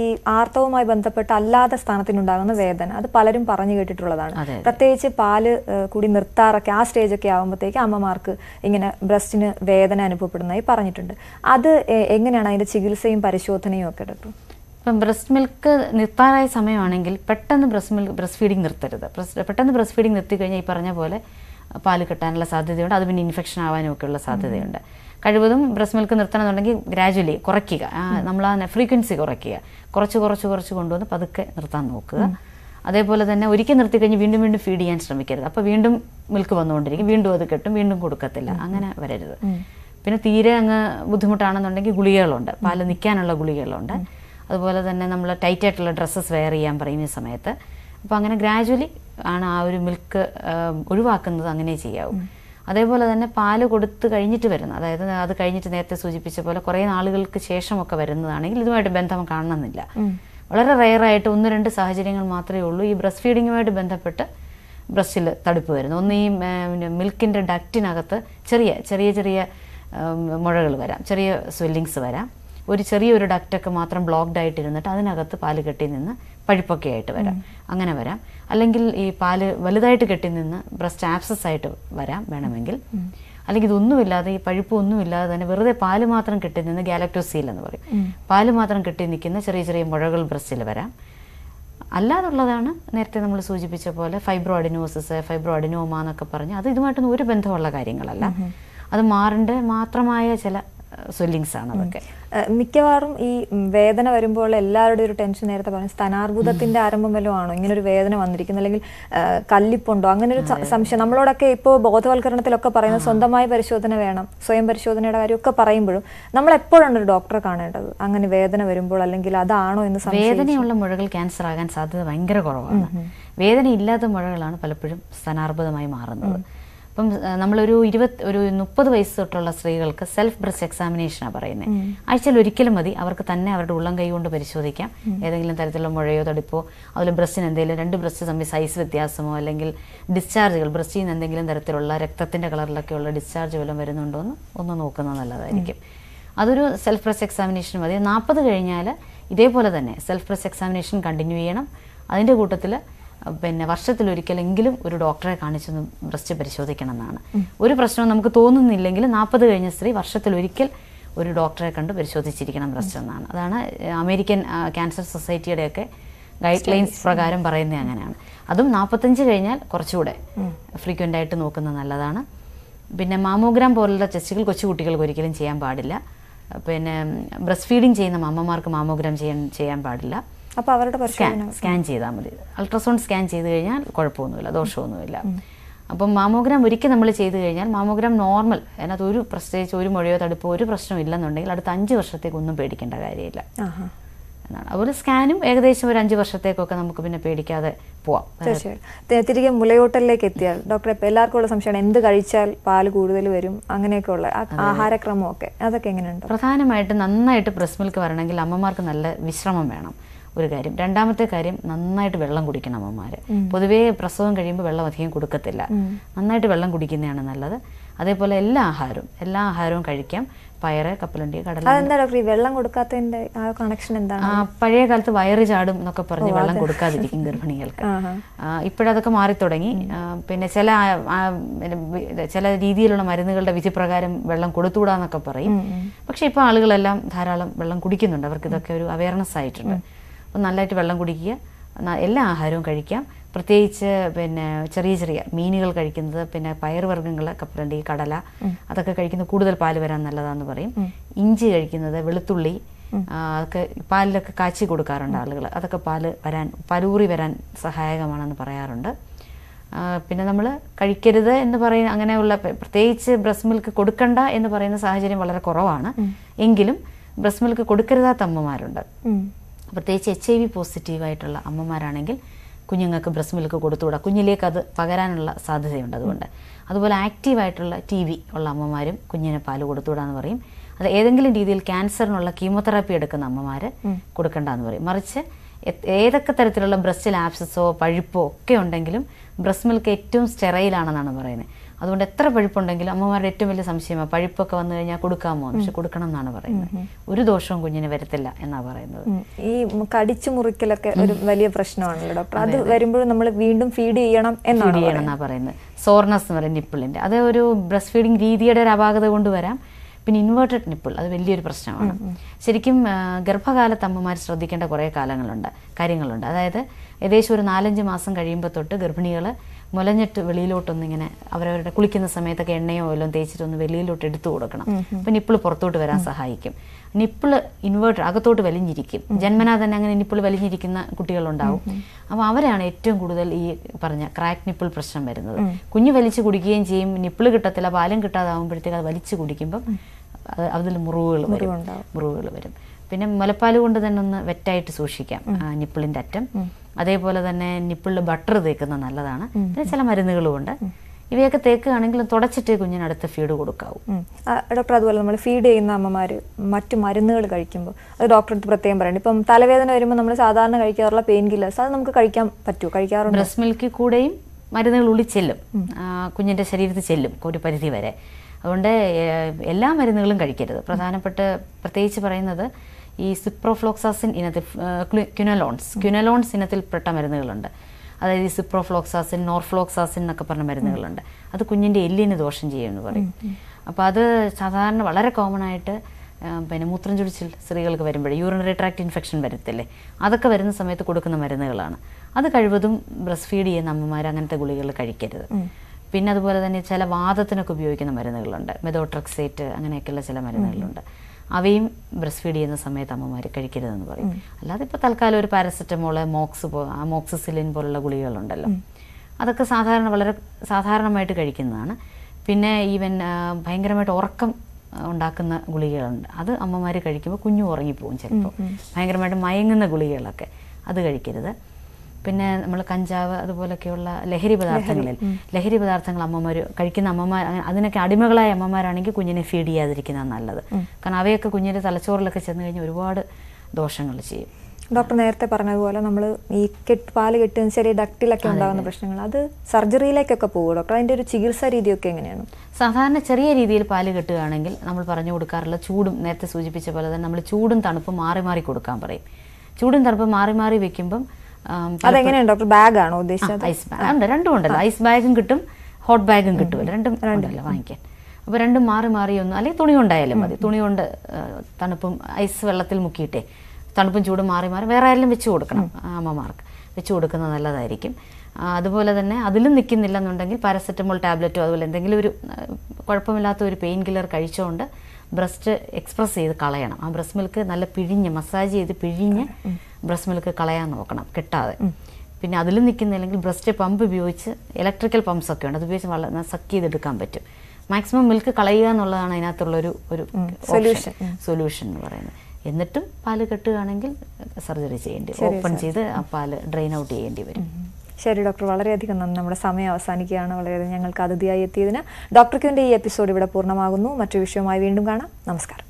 ഈ ആർത്തവുമായി ബന്ധപ്പെട്ട് അല്ലാത്ത സ്ഥാനത്തിനുണ്ടാകുന്ന വേദന അത് പലരും പറഞ്ഞു കേട്ടിട്ടുള്ളതാണ് പ്രത്യേകിച്ച് പാല് കൂടി നിർത്താറൊക്കെ ആ സ്റ്റേജൊക്കെ ആകുമ്പോഴത്തേക്ക് അമ്മമാർക്ക് ഇങ്ങനെ ബ്രസ്റ്റിന് വേദന അനുഭവപ്പെടുന്നതായി പറഞ്ഞിട്ടുണ്ട് അത് എങ്ങനെയാണ് അതിന്റെ ചികിത്സയും പരിശോധനയും ഒക്കെ ഡോക്ടർ ഇപ്പം ബ്രസ്റ്റ് മിൽക്ക് നിർത്താറായ സമയമാണെങ്കിൽ പെട്ടെന്ന് ബ്രസ്റ്റ് മിൽക്ക് ബ്രസ്റ്റ് ഫീഡിങ് നിർത്തരുത് പെട്ടെന്ന് ബ്രസ്റ്റ് ഫീഡിങ് നിർത്തി കഴിഞ്ഞാൽ ഈ പറഞ്ഞ പോലെ പാല് കെട്ടാനുള്ള സാധ്യതയുണ്ട് അത് പിന്നെ ഇൻഫെക്ഷൻ ആവാനും ഒക്കെയുള്ള സാധ്യതയുണ്ട് കഴിവതും ബ്രസ്റ്റ് മിൽക്ക് നിർത്തണമെന്നുണ്ടെങ്കിൽ ഗ്രാജുവലി കുറയ്ക്കുക നമ്മൾ ആ ഫ്രീക്വൻസി കുറയ്ക്കുക കുറച്ച് കുറച്ച് കുറച്ച് കൊണ്ടുവന്ന് പതുക്കെ നിർത്താൻ നോക്കുക അതേപോലെ തന്നെ ഒരിക്കൽ നിർത്തി കഴിഞ്ഞ് വീണ്ടും വീണ്ടും ഫീഡ് ചെയ്യാൻ ശ്രമിക്കരുത് അപ്പോൾ വീണ്ടും മിൽക്ക് വന്നുകൊണ്ടിരിക്കും വീണ്ടും അത് കെട്ടും വീണ്ടും കൊടുക്കത്തില്ല അങ്ങനെ വരരുത് പിന്നെ തീരെ അങ്ങ് ബുദ്ധിമുട്ടാണെന്നുണ്ടെങ്കിൽ ഗുളികകളുണ്ട് പാല് നിൽക്കാനുള്ള ഗുളികകളുണ്ട് അതുപോലെ തന്നെ നമ്മൾ ടൈറ്റ് ആയിട്ടുള്ള ഡ്രസ്സസ് വെയർ ചെയ്യാൻ പറയും ഈ സമയത്ത് അപ്പോൾ അങ്ങനെ ഗ്രാജുവലി ആണ് ആ ഒരു മിൽക്ക് ഒഴിവാക്കുന്നത് അങ്ങനെ ചെയ്യാവും അതേപോലെ തന്നെ പാല് കൊടുത്തു കഴിഞ്ഞിട്ട് വരുന്ന അതായത് അത് കഴിഞ്ഞിട്ട് നേരത്തെ സൂചിപ്പിച്ച പോലെ കുറേ നാളുകൾക്ക് ശേഷമൊക്കെ വരുന്നതാണെങ്കിൽ ഇതുമായിട്ട് ബന്ധം കാണണമെന്നില്ല വളരെ റെയറായിട്ട് ഒന്ന് രണ്ട് സാഹചര്യങ്ങൾ മാത്രമേ ഉള്ളൂ ഈ ബ്രസ്റ്റ് ഫീഡിങ്ങുമായിട്ട് ബന്ധപ്പെട്ട് ബ്രസ്റ്റിൽ തടുപ്പ് വരുന്നു ഒന്ന് ഈ മിൽക്കിൻ്റെ ഡക്റ്റിനകത്ത് ചെറിയ ചെറിയ ചെറിയ മുഴകൾ വരാം ചെറിയ സ്വെല്ലിങ്സ് വരാം ഒരു ചെറിയൊരു ഡക്റ്റൊക്കെ മാത്രം ബ്ലോക്ക്ഡ് ആയിട്ടിരുന്നിട്ട് അതിനകത്ത് പാല് കെട്ടി നിന്ന് പഴുപ്പൊക്കെ ആയിട്ട് വരാം അങ്ങനെ വരാം അല്ലെങ്കിൽ ഈ പാല് വലുതായിട്ട് കെട്ടി നിന്ന് ബ്രസ്റ്റ് ആപ്സസ് ആയിട്ട് വരാം വേണമെങ്കിൽ അല്ലെങ്കിൽ ഇതൊന്നുമില്ലാതെ ഈ പഴുപ്പ് ഒന്നുമില്ലാതെ തന്നെ വെറുതെ പാല് മാത്രം കെട്ടി നിന്ന് ഗാലക്ടോസീൽ എന്ന് പറയും പാല് മാത്രം കെട്ടി നിൽക്കുന്ന ചെറിയ ചെറിയ മുഴകൾ ബ്രസ്റ്റിൽ വരാം അല്ലാതുള്ളതാണ് നേരത്തെ നമ്മൾ സൂചിപ്പിച്ച പോലെ ഫൈബ്രോ അഡിനോസിസ് ഫൈബ്രോ അഡിനോമ എന്നൊക്കെ പറഞ്ഞ് അത് ഇതുമായിട്ടൊന്നും ഒരു ബന്ധമുള്ള കാര്യങ്ങളല്ല അത് മാറിൻ്റെ മാത്രമായ ചില സ്വെല്ലിങ്സ് ആണ് അതൊക്കെ മിക്കവാറും ഈ വേദന വരുമ്പോൾ എല്ലാവരുടെയും ഒരു ടെൻഷൻ നേരത്തെ പറഞ്ഞു സ്ഥാനാർബുദത്തിന്റെ ആരംഭം വല്ലതും ആണോ ഇങ്ങനെ ഒരു വേദന വന്നിരിക്കുന്നത് അല്ലെങ്കിൽ കല്ലിപ്പുണ്ടോ അങ്ങനെ ഒരു സംശയം നമ്മളോടൊക്കെ ഇപ്പോൾ ബോധവൽക്കരണത്തിലൊക്കെ പറയുന്നത് സ്വന്തമായ പരിശോധന വേണം സ്വയം പരിശോധനയുടെ കാര്യമൊക്കെ പറയുമ്പോഴും നമ്മൾ എപ്പോഴാണ് ഒരു ഡോക്ടറെ കാണേണ്ടത് അങ്ങനെ വേദന വരുമ്പോൾ അല്ലെങ്കിൽ അതാണോ എന്ന് വേദനയുള്ള മുഴകൾ ക്യാൻസർ ആകാൻ സാധ്യത ഭയങ്കര കുറവാണ് വേദന ഇല്ലാത്ത മുഴകളാണ് പലപ്പോഴും സ്ഥാനാർബുദമായി മാറുന്നത് ഇപ്പം നമ്മളൊരു ഇരുപത് ഒരു മുപ്പത് വയസ്സ് തൊട്ടുള്ള സ്ത്രീകൾക്ക് സെൽഫ് ബ്രസ്റ്റ് എക്സാമിനേഷനാണ് പറയുന്നത് ആഴ്ചയിൽ ഒരിക്കലും മതി അവർക്ക് തന്നെ അവരുടെ ഉള്ളം കൈ കൊണ്ട് പരിശോധിക്കാം ഏതെങ്കിലും തരത്തിലുള്ള മുഴയോ തടിപ്പോ അതുപോലെ ബ്രസ്റ്റിന് എന്തെങ്കിലും രണ്ട് ബ്രസ്റ്റ് തമ്മിൽ സൈസ് വ്യത്യാസമോ അല്ലെങ്കിൽ ഡിസ്ചാർജുകൾ ബ്രസ്റ്റിൽ നിന്ന് എന്തെങ്കിലും തരത്തിലുള്ള രക്തത്തിൻ്റെ കളറിലൊക്കെയുള്ള ഡിസ്ചാർജ് വല്ലതും വരുന്നുണ്ടോ എന്ന് ഒന്ന് നോക്കുന്നത് നല്ലതായിരിക്കും അതൊരു സെൽഫ് ബ്രസ്റ്റ് എക്സാമിനേഷൻ മതി നാൽപ്പത് കഴിഞ്ഞാൽ ഇതേപോലെ തന്നെ സെൽഫ് ബ്രസ്റ്റ് എക്സാമിനേഷൻ കണ്ടിന്യൂ ചെയ്യണം അതിൻ്റെ കൂട്ടത്തിൽ പിന്നെ വർഷത്തിലൊരിക്കലെങ്കിലും ഒരു ഡോക്ടറെ കാണിച്ചൊന്ന് ബ്രസ്റ്റ് പരിശോധിക്കണം എന്നാണ് ഒരു പ്രശ്നവും നമുക്ക് തോന്നുന്നില്ലെങ്കിൽ നാൽപ്പത് കഴിഞ്ഞ സ്ത്രീ വർഷത്തിലൊരിക്കൽ ഒരു ഡോക്ടറെ കണ്ട് പരിശോധിച്ചിരിക്കണം ബ്രസ്റ്റ് എന്നാണ് അതാണ് അമേരിക്കൻ ക്യാൻസർ സൊസൈറ്റിയുടെയൊക്കെ ഗൈഡ് ലൈൻസ് പ്രകാരം പറയുന്നത് അങ്ങനെയാണ് അതും നാൽപ്പത്തഞ്ച് കഴിഞ്ഞാൽ കുറച്ചുകൂടെ ഫ്രീക്വൻ്റ് ആയിട്ട് നോക്കുന്നത് നല്ലതാണ് പിന്നെ മാമോഗ്രാം പോലുള്ള ടെസ്റ്റുകൾ കൊച്ചുകുട്ടികൾക്ക് ഒരിക്കലും ചെയ്യാൻ പാടില്ല പിന്നെ ബ്രസ്റ്റ് ഫീഡിങ് ചെയ്യുന്ന അമ്മമാർക്ക് മാമോഗ്രാം ചെയ്യാൻ ചെയ്യാൻ പാടില്ല അപ്പോൾ അവരുടെ സ്കാൻ ചെയ്താൽ മതി അൾട്രാസൗണ്ട് സ്കാൻ ചെയ്ത് കഴിഞ്ഞാൽ കുഴപ്പമൊന്നുമില്ല ദോഷമൊന്നുമില്ല അപ്പം മാമോഗ്രാം ഒരിക്കൽ നമ്മൾ ചെയ്ത് കഴിഞ്ഞാൽ മാമോഗ്രാം നോർമൽ അതിനകത്ത് ഒരു പ്രത്യേകിച്ച് ഒരു മുഴയോ തടുപ്പോ ഒരു പ്രശ്നം ഇല്ലെന്നുണ്ടെങ്കിൽ അടുത്ത അഞ്ച് വർഷത്തേക്ക് ഒന്നും പേടിക്കേണ്ട കാര്യമില്ല എന്നാണ് അതുപോലെ സ്കാനും ഏകദേശം ഒരു അഞ്ച് വർഷത്തേക്കൊക്കെ നമുക്ക് പിന്നെ പേടിക്കാതെ പോവാം തീർച്ചയായിട്ടും തിരികെ മുലയോട്ടലിലേക്ക് എത്തിയാൽ ഡോക്ടർ ഇപ്പം എല്ലാവർക്കും ഉള്ള സംശയമാണ് എന്ത് കഴിച്ചാൽ പാല് കൂടുതൽ വരും അങ്ങനെയൊക്കെ ഉള്ള ആഹാരക്രമമൊക്കെ അതൊക്കെ എങ്ങനെയുണ്ട് പ്രധാനമായിട്ടും നന്നായിട്ട് പ്രസ് മിൽക്ക് വരണമെങ്കിൽ അമ്മമാർക്ക് നല്ല വിശ്രമം വേണം ഒരു കാര്യം രണ്ടാമത്തെ കാര്യം നന്നായിട്ട് വെള്ളം കുടിക്കണം അമ്മമാർ പൊതുവേ പ്രസവം കഴിയുമ്പോൾ വെള്ളം അധികം കൊടുക്കത്തില്ല നന്നായിട്ട് വെള്ളം കുടിക്കുന്നതാണ് നല്ലത് അതേപോലെ എല്ലാ ആഹാരവും എല്ലാ ആഹാരവും കഴിക്കാം പയറ് കപ്പലണ്ടി കടല അതെന്താ ഡോക്ടർ വെള്ളം കൊടുക്കാത്തതിന്റെ ആ കണക്ഷൻ എന്താണ് പഴയ കാലത്ത് വയറ് ചാടും എന്നൊക്കെ പറഞ്ഞ് വെള്ളം കൊടുക്കാതിരിക്കും ഗർഭിണികൾക്ക് ഇപ്പോഴതൊക്കെ മാറി തുടങ്ങി പിന്നെ ചില ചില രീതിയിലുള്ള മരുന്നുകളുടെ പ്രകാരം വെള്ളം കൊടുത്തുകൂടാന്നൊക്കെ പറയും പക്ഷെ ഇപ്പൊ ആളുകളെല്ലാം ധാരാളം വെള്ളം കുടിക്കുന്നുണ്ട് അവർക്ക് ഇതൊക്കെ ഒരു അവയർനെസ് ആയിട്ടുണ്ട് നല്ലതായിട്ട് വെള്ളം കുടിക്കുക എല്ലാ ആഹാരവും കഴിക്കാം പ്രത്യേകിച്ച് പിന്നെ ചെറിയ ചെറിയ മീനുകൾ കഴിക്കുന്നത് പിന്നെ പയറുവർഗ്ഗങ്ങൾ കപ്പലണ്ടി കടല അതൊക്കെ കഴിക്കുന്നത് കൂടുതൽ പാൽ വരാൻ നല്ലതാന്ന് പറയും ഇഞ്ചി കഴിക്കുന്നത് വെളുത്തുള്ളി അതൊക്കെ പാലിലൊക്കെ കാച്ചി കൊടുക്കാറുണ്ട് ആളുകൾ അതൊക്കെ പാല് വരാൻ പലൂറി വരാൻ സഹായകമാണെന്ന് പറയാറുണ്ട് പിന്നെ നമ്മൾ കഴിക്കരുത് എന്ന് പറയുന്ന അങ്ങനെയുള്ള പ്രത്യേകിച്ച് ബ്രസ്റ്റ് മിൽക്ക് കൊടുക്കണ്ട എന്ന് പറയുന്ന സാഹചര്യം വളരെ കുറവാണ് എങ്കിലും ബ്രസ്റ്റ് മിൽക്ക് കൊടുക്കരുതാത്ത അമ്മമാരുണ്ട് പ്രത്യേകിച്ച് എച്ച് ഐ വി പോസിറ്റീവായിട്ടുള്ള അമ്മമാരാണെങ്കിൽ കുഞ്ഞുങ്ങൾക്ക് ബ്രസ്റ്റ് മിൽക്ക് കൊടുത്തുകൂടാ കുഞ്ഞിലേക്ക് അത് പകരാനുള്ള സാധ്യതയുണ്ട് അതുകൊണ്ട് അതുപോലെ ആക്റ്റീവായിട്ടുള്ള ടി വി ഉള്ള അമ്മമാരും കുഞ്ഞിന് പാല് കൊടുത്തുകൂടാന്ന് പറയും അത് ഏതെങ്കിലും രീതിയിൽ ക്യാൻസറിനുള്ള കീമോതെറാപ്പി എടുക്കുന്ന അമ്മമാർ കൊടുക്കണ്ടെന്ന് പറയും മറിച്ച് ഏതൊക്കെ തരത്തിലുള്ള ബ്രസ്റ്റ് ലാപ്സസോ പഴുപ്പോ ഒക്കെ ഉണ്ടെങ്കിലും ബ്രസ്റ്റ് മിൽക്ക് ഏറ്റവും സ്റ്റെറൈലാണെന്നാണ് പറയുന്നത് അതുകൊണ്ട് എത്ര പഴുപ്പുണ്ടെങ്കിലും അമ്മമാരുടെ ഏറ്റവും വലിയ സംശയമാണ് പഴുപ്പൊക്കെ വന്നു കഴിഞ്ഞാൽ കൊടുക്കാമോ പക്ഷെ കൊടുക്കണം എന്നാണ് പറയുന്നത് ഒരു ദോഷവും കുഞ്ഞിന് വരത്തില്ല എന്നാണ് പറയുന്നത് ഈ കടിച്ചു മുറിക്കലൊക്കെ ഒരു വലിയ പ്രശ്നമാണല്ലോ ഡോക്ടർ അത് വരുമ്പോഴും നമ്മൾ വീണ്ടും ഫീഡ് ചെയ്യണം എന്നാണ് ചെയ്യണം എന്നാണ് പറയുന്നത് സോർണസ് എന്ന് പറയുന്നത് നിപ്പിളിന്റെ അത് ഒരു ബ്രസ്റ്റ് ഫീഡിങ് രീതിയുടെ ഒരു അപാകത കൊണ്ട് വരാം പിന്നെ ഇൻവേർട്ടഡ് നിപ്പിൾ അത് വലിയൊരു പ്രശ്നമാണ് ശരിക്കും ഗർഭകാലത്ത് അമ്മമാർ ശ്രദ്ധിക്കേണ്ട കുറേ കാലങ്ങളുണ്ട് കാര്യങ്ങളുണ്ട് അതായത് ഏകദേശം ഒരു നാലഞ്ച് മാസം കഴിയുമ്പോൾ തൊട്ട് ഗർഭിണികൾ മുലഞ്ഞിട്ട് വെളിയിലോട്ടൊന്ന് ഇങ്ങനെ അവരവരുടെ കുളിക്കുന്ന സമയത്തൊക്കെ എണ്ണയോ എല്ലാം തേച്ചിട്ടൊന്ന് വെളിയിലോട്ട് എടുത്തു കൊടുക്കണം അപ്പം നിപ്പിൾ പുറത്തോട്ട് വരാൻ സഹായിക്കും നിപ്പിൾ ഇൻവേർട്ടർ അകത്തോട്ട് വലിഞ്ഞിരിക്കും ജന്മനാ തന്നെ അങ്ങനെ നിപ്പിൾ വലിഞ്ഞിരിക്കുന്ന കുട്ടികളുണ്ടാവും അപ്പോൾ അവരാണ് ഏറ്റവും കൂടുതൽ ഈ പറഞ്ഞ ക്രാക്ക് നിപ്പിൾ പ്രശ്നം വരുന്നത് കുഞ്ഞ് വലിച്ചു കുടിക്കുകയും ചെയ്യും നിപ്പിൾ കിട്ടത്തില്ല പാലം കിട്ടാതാവുമ്പോഴത്തേക്ക് അത് വലിച്ചു കുടിക്കുമ്പം അതിൽ മുറിവുകൾ വരും മുറിവുകൾ വരും പിന്നെ മുലപ്പാൽ കൊണ്ട് തന്നെ ഒന്ന് വെറ്റായിട്ട് സൂക്ഷിക്കാം നിപ്പിളിൻ്റെ അറ്റം അതേപോലെ തന്നെ നിപ്പിളിൽ ബട്ടർ തേക്കുന്നത് നല്ലതാണ് പിന്നെ ചില ഉണ്ട് ഇവയൊക്കെ തേക്കുകയാണെങ്കിൽ തുടച്ചിട്ട് കുഞ്ഞിന് അടുത്ത ഫീഡ് കൊടുക്കാവൂ ഡോക്ടർ അതുപോലെ നമ്മൾ ഫീഡ് ചെയ്യുന്ന അമ്മമാർ മറ്റു മരുന്നുകൾ കഴിക്കുമ്പോൾ അത് ഡോക്ടറെടുത്ത് പ്രത്യേകം പറയുന്നത് ഇപ്പം തലവേദന വരുമ്പോൾ നമ്മൾ സാധാരണ കഴിക്കാറുള്ള പെയിൻ കില്ലേഴ്സ് അത് നമുക്ക് കഴിക്കാൻ പറ്റുമോ കഴിക്കാറുണ്ട് ബ്രസ്റ്റ് മിൽക്കിൽ കൂടെയും മരുന്നുകൾ ഉള്ളിൽ ചെല്ലും കുഞ്ഞിൻ്റെ ശരീരത്തിൽ ചെല്ലും ഒരു പരിധി വരെ അതുകൊണ്ട് എല്ലാ മരുന്നുകളും കഴിക്കരുത് പ്രധാനപ്പെട്ട പ്രത്യേകിച്ച് പറയുന്നത് ഈ സിപ്രോഫ്ലോക്സാസിൻ ഇനത്തിൽ ക്യുനലോൺസ് ക്യുനലോൺസ് പെട്ട മരുന്നുകളുണ്ട് അതായത് ഈ സിപ്രോഫ്ലോക്സാസിൻ നോർഫ്ലോക്സാസിൻ എന്നൊക്കെ പറഞ്ഞ മരുന്നുകളുണ്ട് അത് കുഞ്ഞിൻ്റെ എല്ലിന് ദോഷം ചെയ്യുമെന്ന് പറയും അപ്പോൾ അത് സാധാരണ വളരെ കോമൺ ആയിട്ട് പിന്നെ മൂത്രം ചുടിച്ചിൽ സ്ത്രീകൾക്ക് വരുമ്പോഴേ യൂറിനറി ട്രാക്ട് ഇൻഫെക്ഷൻ വരത്തില്ലേ അതൊക്കെ വരുന്ന സമയത്ത് കൊടുക്കുന്ന മരുന്നുകളാണ് അത് കഴിവതും ബ്രസ്റ്റ് ഫീഡ് ചെയ്യുന്ന അമ്മമാർ അങ്ങനത്തെ ഗുളികൾ കഴിക്കരുത് പിന്നെ അതുപോലെ തന്നെ ചില വാദത്തിനൊക്കെ ഉപയോഗിക്കുന്ന മരുന്നുകളുണ്ട് മെതോട്രക്സേറ്റ് അങ്ങനെയൊക്കെയുള്ള ചില മരുന്നുകളുണ്ട് അവയും ബ്രസ്റ്റ് ഫീഡ് ചെയ്യുന്ന സമയത്ത് അമ്മമാർ കഴിക്കരുതെന്ന് പറയും അല്ലാതെ ഇപ്പോൾ തൽക്കാലം ഒരു പാരസെറ്റമോള് മോക്സ് പോ മോക്സിസിലിൻ പോലുള്ള ഗുളികകളുണ്ടല്ലോ അതൊക്കെ സാധാരണ വളരെ സാധാരണമായിട്ട് കഴിക്കുന്നതാണ് പിന്നെ ഈവൻ ഭയങ്കരമായിട്ട് ഉറക്കം ഉണ്ടാക്കുന്ന ഗുളികകളുണ്ട് അത് അമ്മമാർ കഴിക്കുമ്പോൾ കുഞ്ഞു ഉറങ്ങിപ്പോകും ചിലപ്പോൾ ഭയങ്കരമായിട്ട് മയങ്ങുന്ന ഗുളികകളൊക്കെ അത് കഴിക്കരുത് പിന്നെ നമ്മൾ കഞ്ചാവ് അതുപോലൊക്കെയുള്ള ലഹരി പദാർത്ഥങ്ങളിൽ ലഹരി പദാർത്ഥങ്ങൾ അമ്മമാർ കഴിക്കുന്ന അമ്മമാർ അതിനൊക്കെ അടിമകളായ അമ്മമാരാണെങ്കിൽ കുഞ്ഞിനെ ഫീഡ് ചെയ്യാതിരിക്കുന്നത് നല്ലത് കാരണം അവയൊക്കെ കുഞ്ഞിൻ്റെ തലച്ചോറിലൊക്കെ ചെന്ന് കഴിഞ്ഞാൽ ഒരുപാട് ദോഷങ്ങൾ ചെയ്യും ഡോക്ടർ നേരത്തെ പറഞ്ഞതുപോലെ നമ്മൾ ഈ കെട്ട് പാല് കെട്ടുന്ന ചെറിയ ഡക്റ്റിലൊക്കെ ഉണ്ടാകുന്ന പ്രശ്നങ്ങൾ അത് സർജറിയിലേക്കൊക്കെ പോകും ഡോക്ടർ അതിൻ്റെ ഒരു ചികിത്സാ രീതിയൊക്കെ എങ്ങനെയാണ് സാധാരണ ചെറിയ രീതിയിൽ പാല് കെട്ടുകയാണെങ്കിൽ നമ്മൾ പറഞ്ഞു കൊടുക്കാറുള്ള ചൂടും നേരത്തെ സൂചിപ്പിച്ച പോലെ തന്നെ നമ്മൾ ചൂടും തണുപ്പും മാറി മാറി കൊടുക്കാൻ പറയും ചൂടും തണുപ്പും മാറി മാറി വെക്കുമ്പം അതെങ്ങനെയാണ് ഡോക്ടർ ബാഗ് ആണോ ഉദ്ദേശിച്ചത് ഐസ് ബാഗ് ഉണ്ട് രണ്ടും ഉണ്ടല്ലോ ഐസ് ബാഗും കിട്ടും ഹോട്ട് ബാഗും കിട്ടുമല്ലോ രണ്ടും ഉണ്ടല്ലോ വാങ്ങിക്കാൻ അപ്പോൾ രണ്ടും മാറി മാറി ഒന്ന് അല്ലെങ്കിൽ തുണി കൊണ്ടായാലും മതി തുണി കൊണ്ട് തണുപ്പും ഐസ് വെള്ളത്തിൽ മുക്കിയിട്ടേ തണുപ്പും ചൂടും മാറി മാറി വേറെ ആയാലും വെച്ച് കൊടുക്കണം അമ്മമാർക്ക് വെച്ച് കൊടുക്കുന്നത് നല്ലതായിരിക്കും അതുപോലെ തന്നെ അതിലും നിൽക്കുന്നില്ല എന്നുണ്ടെങ്കിൽ പാരസെറ്റമോൾ ടാബ്ലറ്റോ അതുപോലെ എന്തെങ്കിലും ഒരു കുഴപ്പമില്ലാത്ത ഒരു പെയിൻ കില്ലർ കഴിച്ചുകൊണ്ട് ബ്രസ്റ്റ് എക്സ്പ്രസ് ചെയ്ത് കളയണം ആ ബ്രസ്റ്റ് മിൽക്ക് നല്ല പിഴിഞ്ഞ് മസാജ് ചെയ്ത് പിഴിഞ്ഞ് ബ്രസ്റ്റ് മിൽക്ക് കളയാൻ നോക്കണം കിട്ടാതെ പിന്നെ അതിൽ നിൽക്കുന്നില്ലെങ്കിൽ ബ്രസ്റ്റ് പമ്പ് ഉപയോഗിച്ച് ഇലക്ട്രിക്കൽ ഒക്കെ ഉണ്ട് അത് ഉപയോഗിച്ച് വളരെ സക്ക് ചെയ്തെടുക്കാൻ പറ്റും മാക്സിമം മിൽക്ക് കളയുക എന്നുള്ളതാണ് അതിനകത്തുള്ള ഒരു സൊല്യൂഷൻ സൊല്യൂഷൻ എന്ന് പറയുന്നത് എന്നിട്ടും പാല് കെട്ടുകയാണെങ്കിൽ സർജറി ചെയ്യേണ്ടി ഓപ്പൺ ചെയ്ത് ആ പാല് ഡ്രെയിൻ ഔട്ട് ചെയ്യേണ്ടി വരും ശരി ഡോക്ടർ വളരെയധികം നന്ദി നമ്മുടെ സമയം അവസാനിക്കുകയാണ് വളരെയധികം ഞങ്ങൾക്ക് അതിഥിയായി എത്തിയതിന് ഡോക്ടർക്കിൻ്റെ ഈ എപ്പിസോഡ് ഇവിടെ പൂർണ്ണമാകുന്നു മറ്റു വിഷയവുമായി വീണ്ടും കാണാം നമസ്കാരം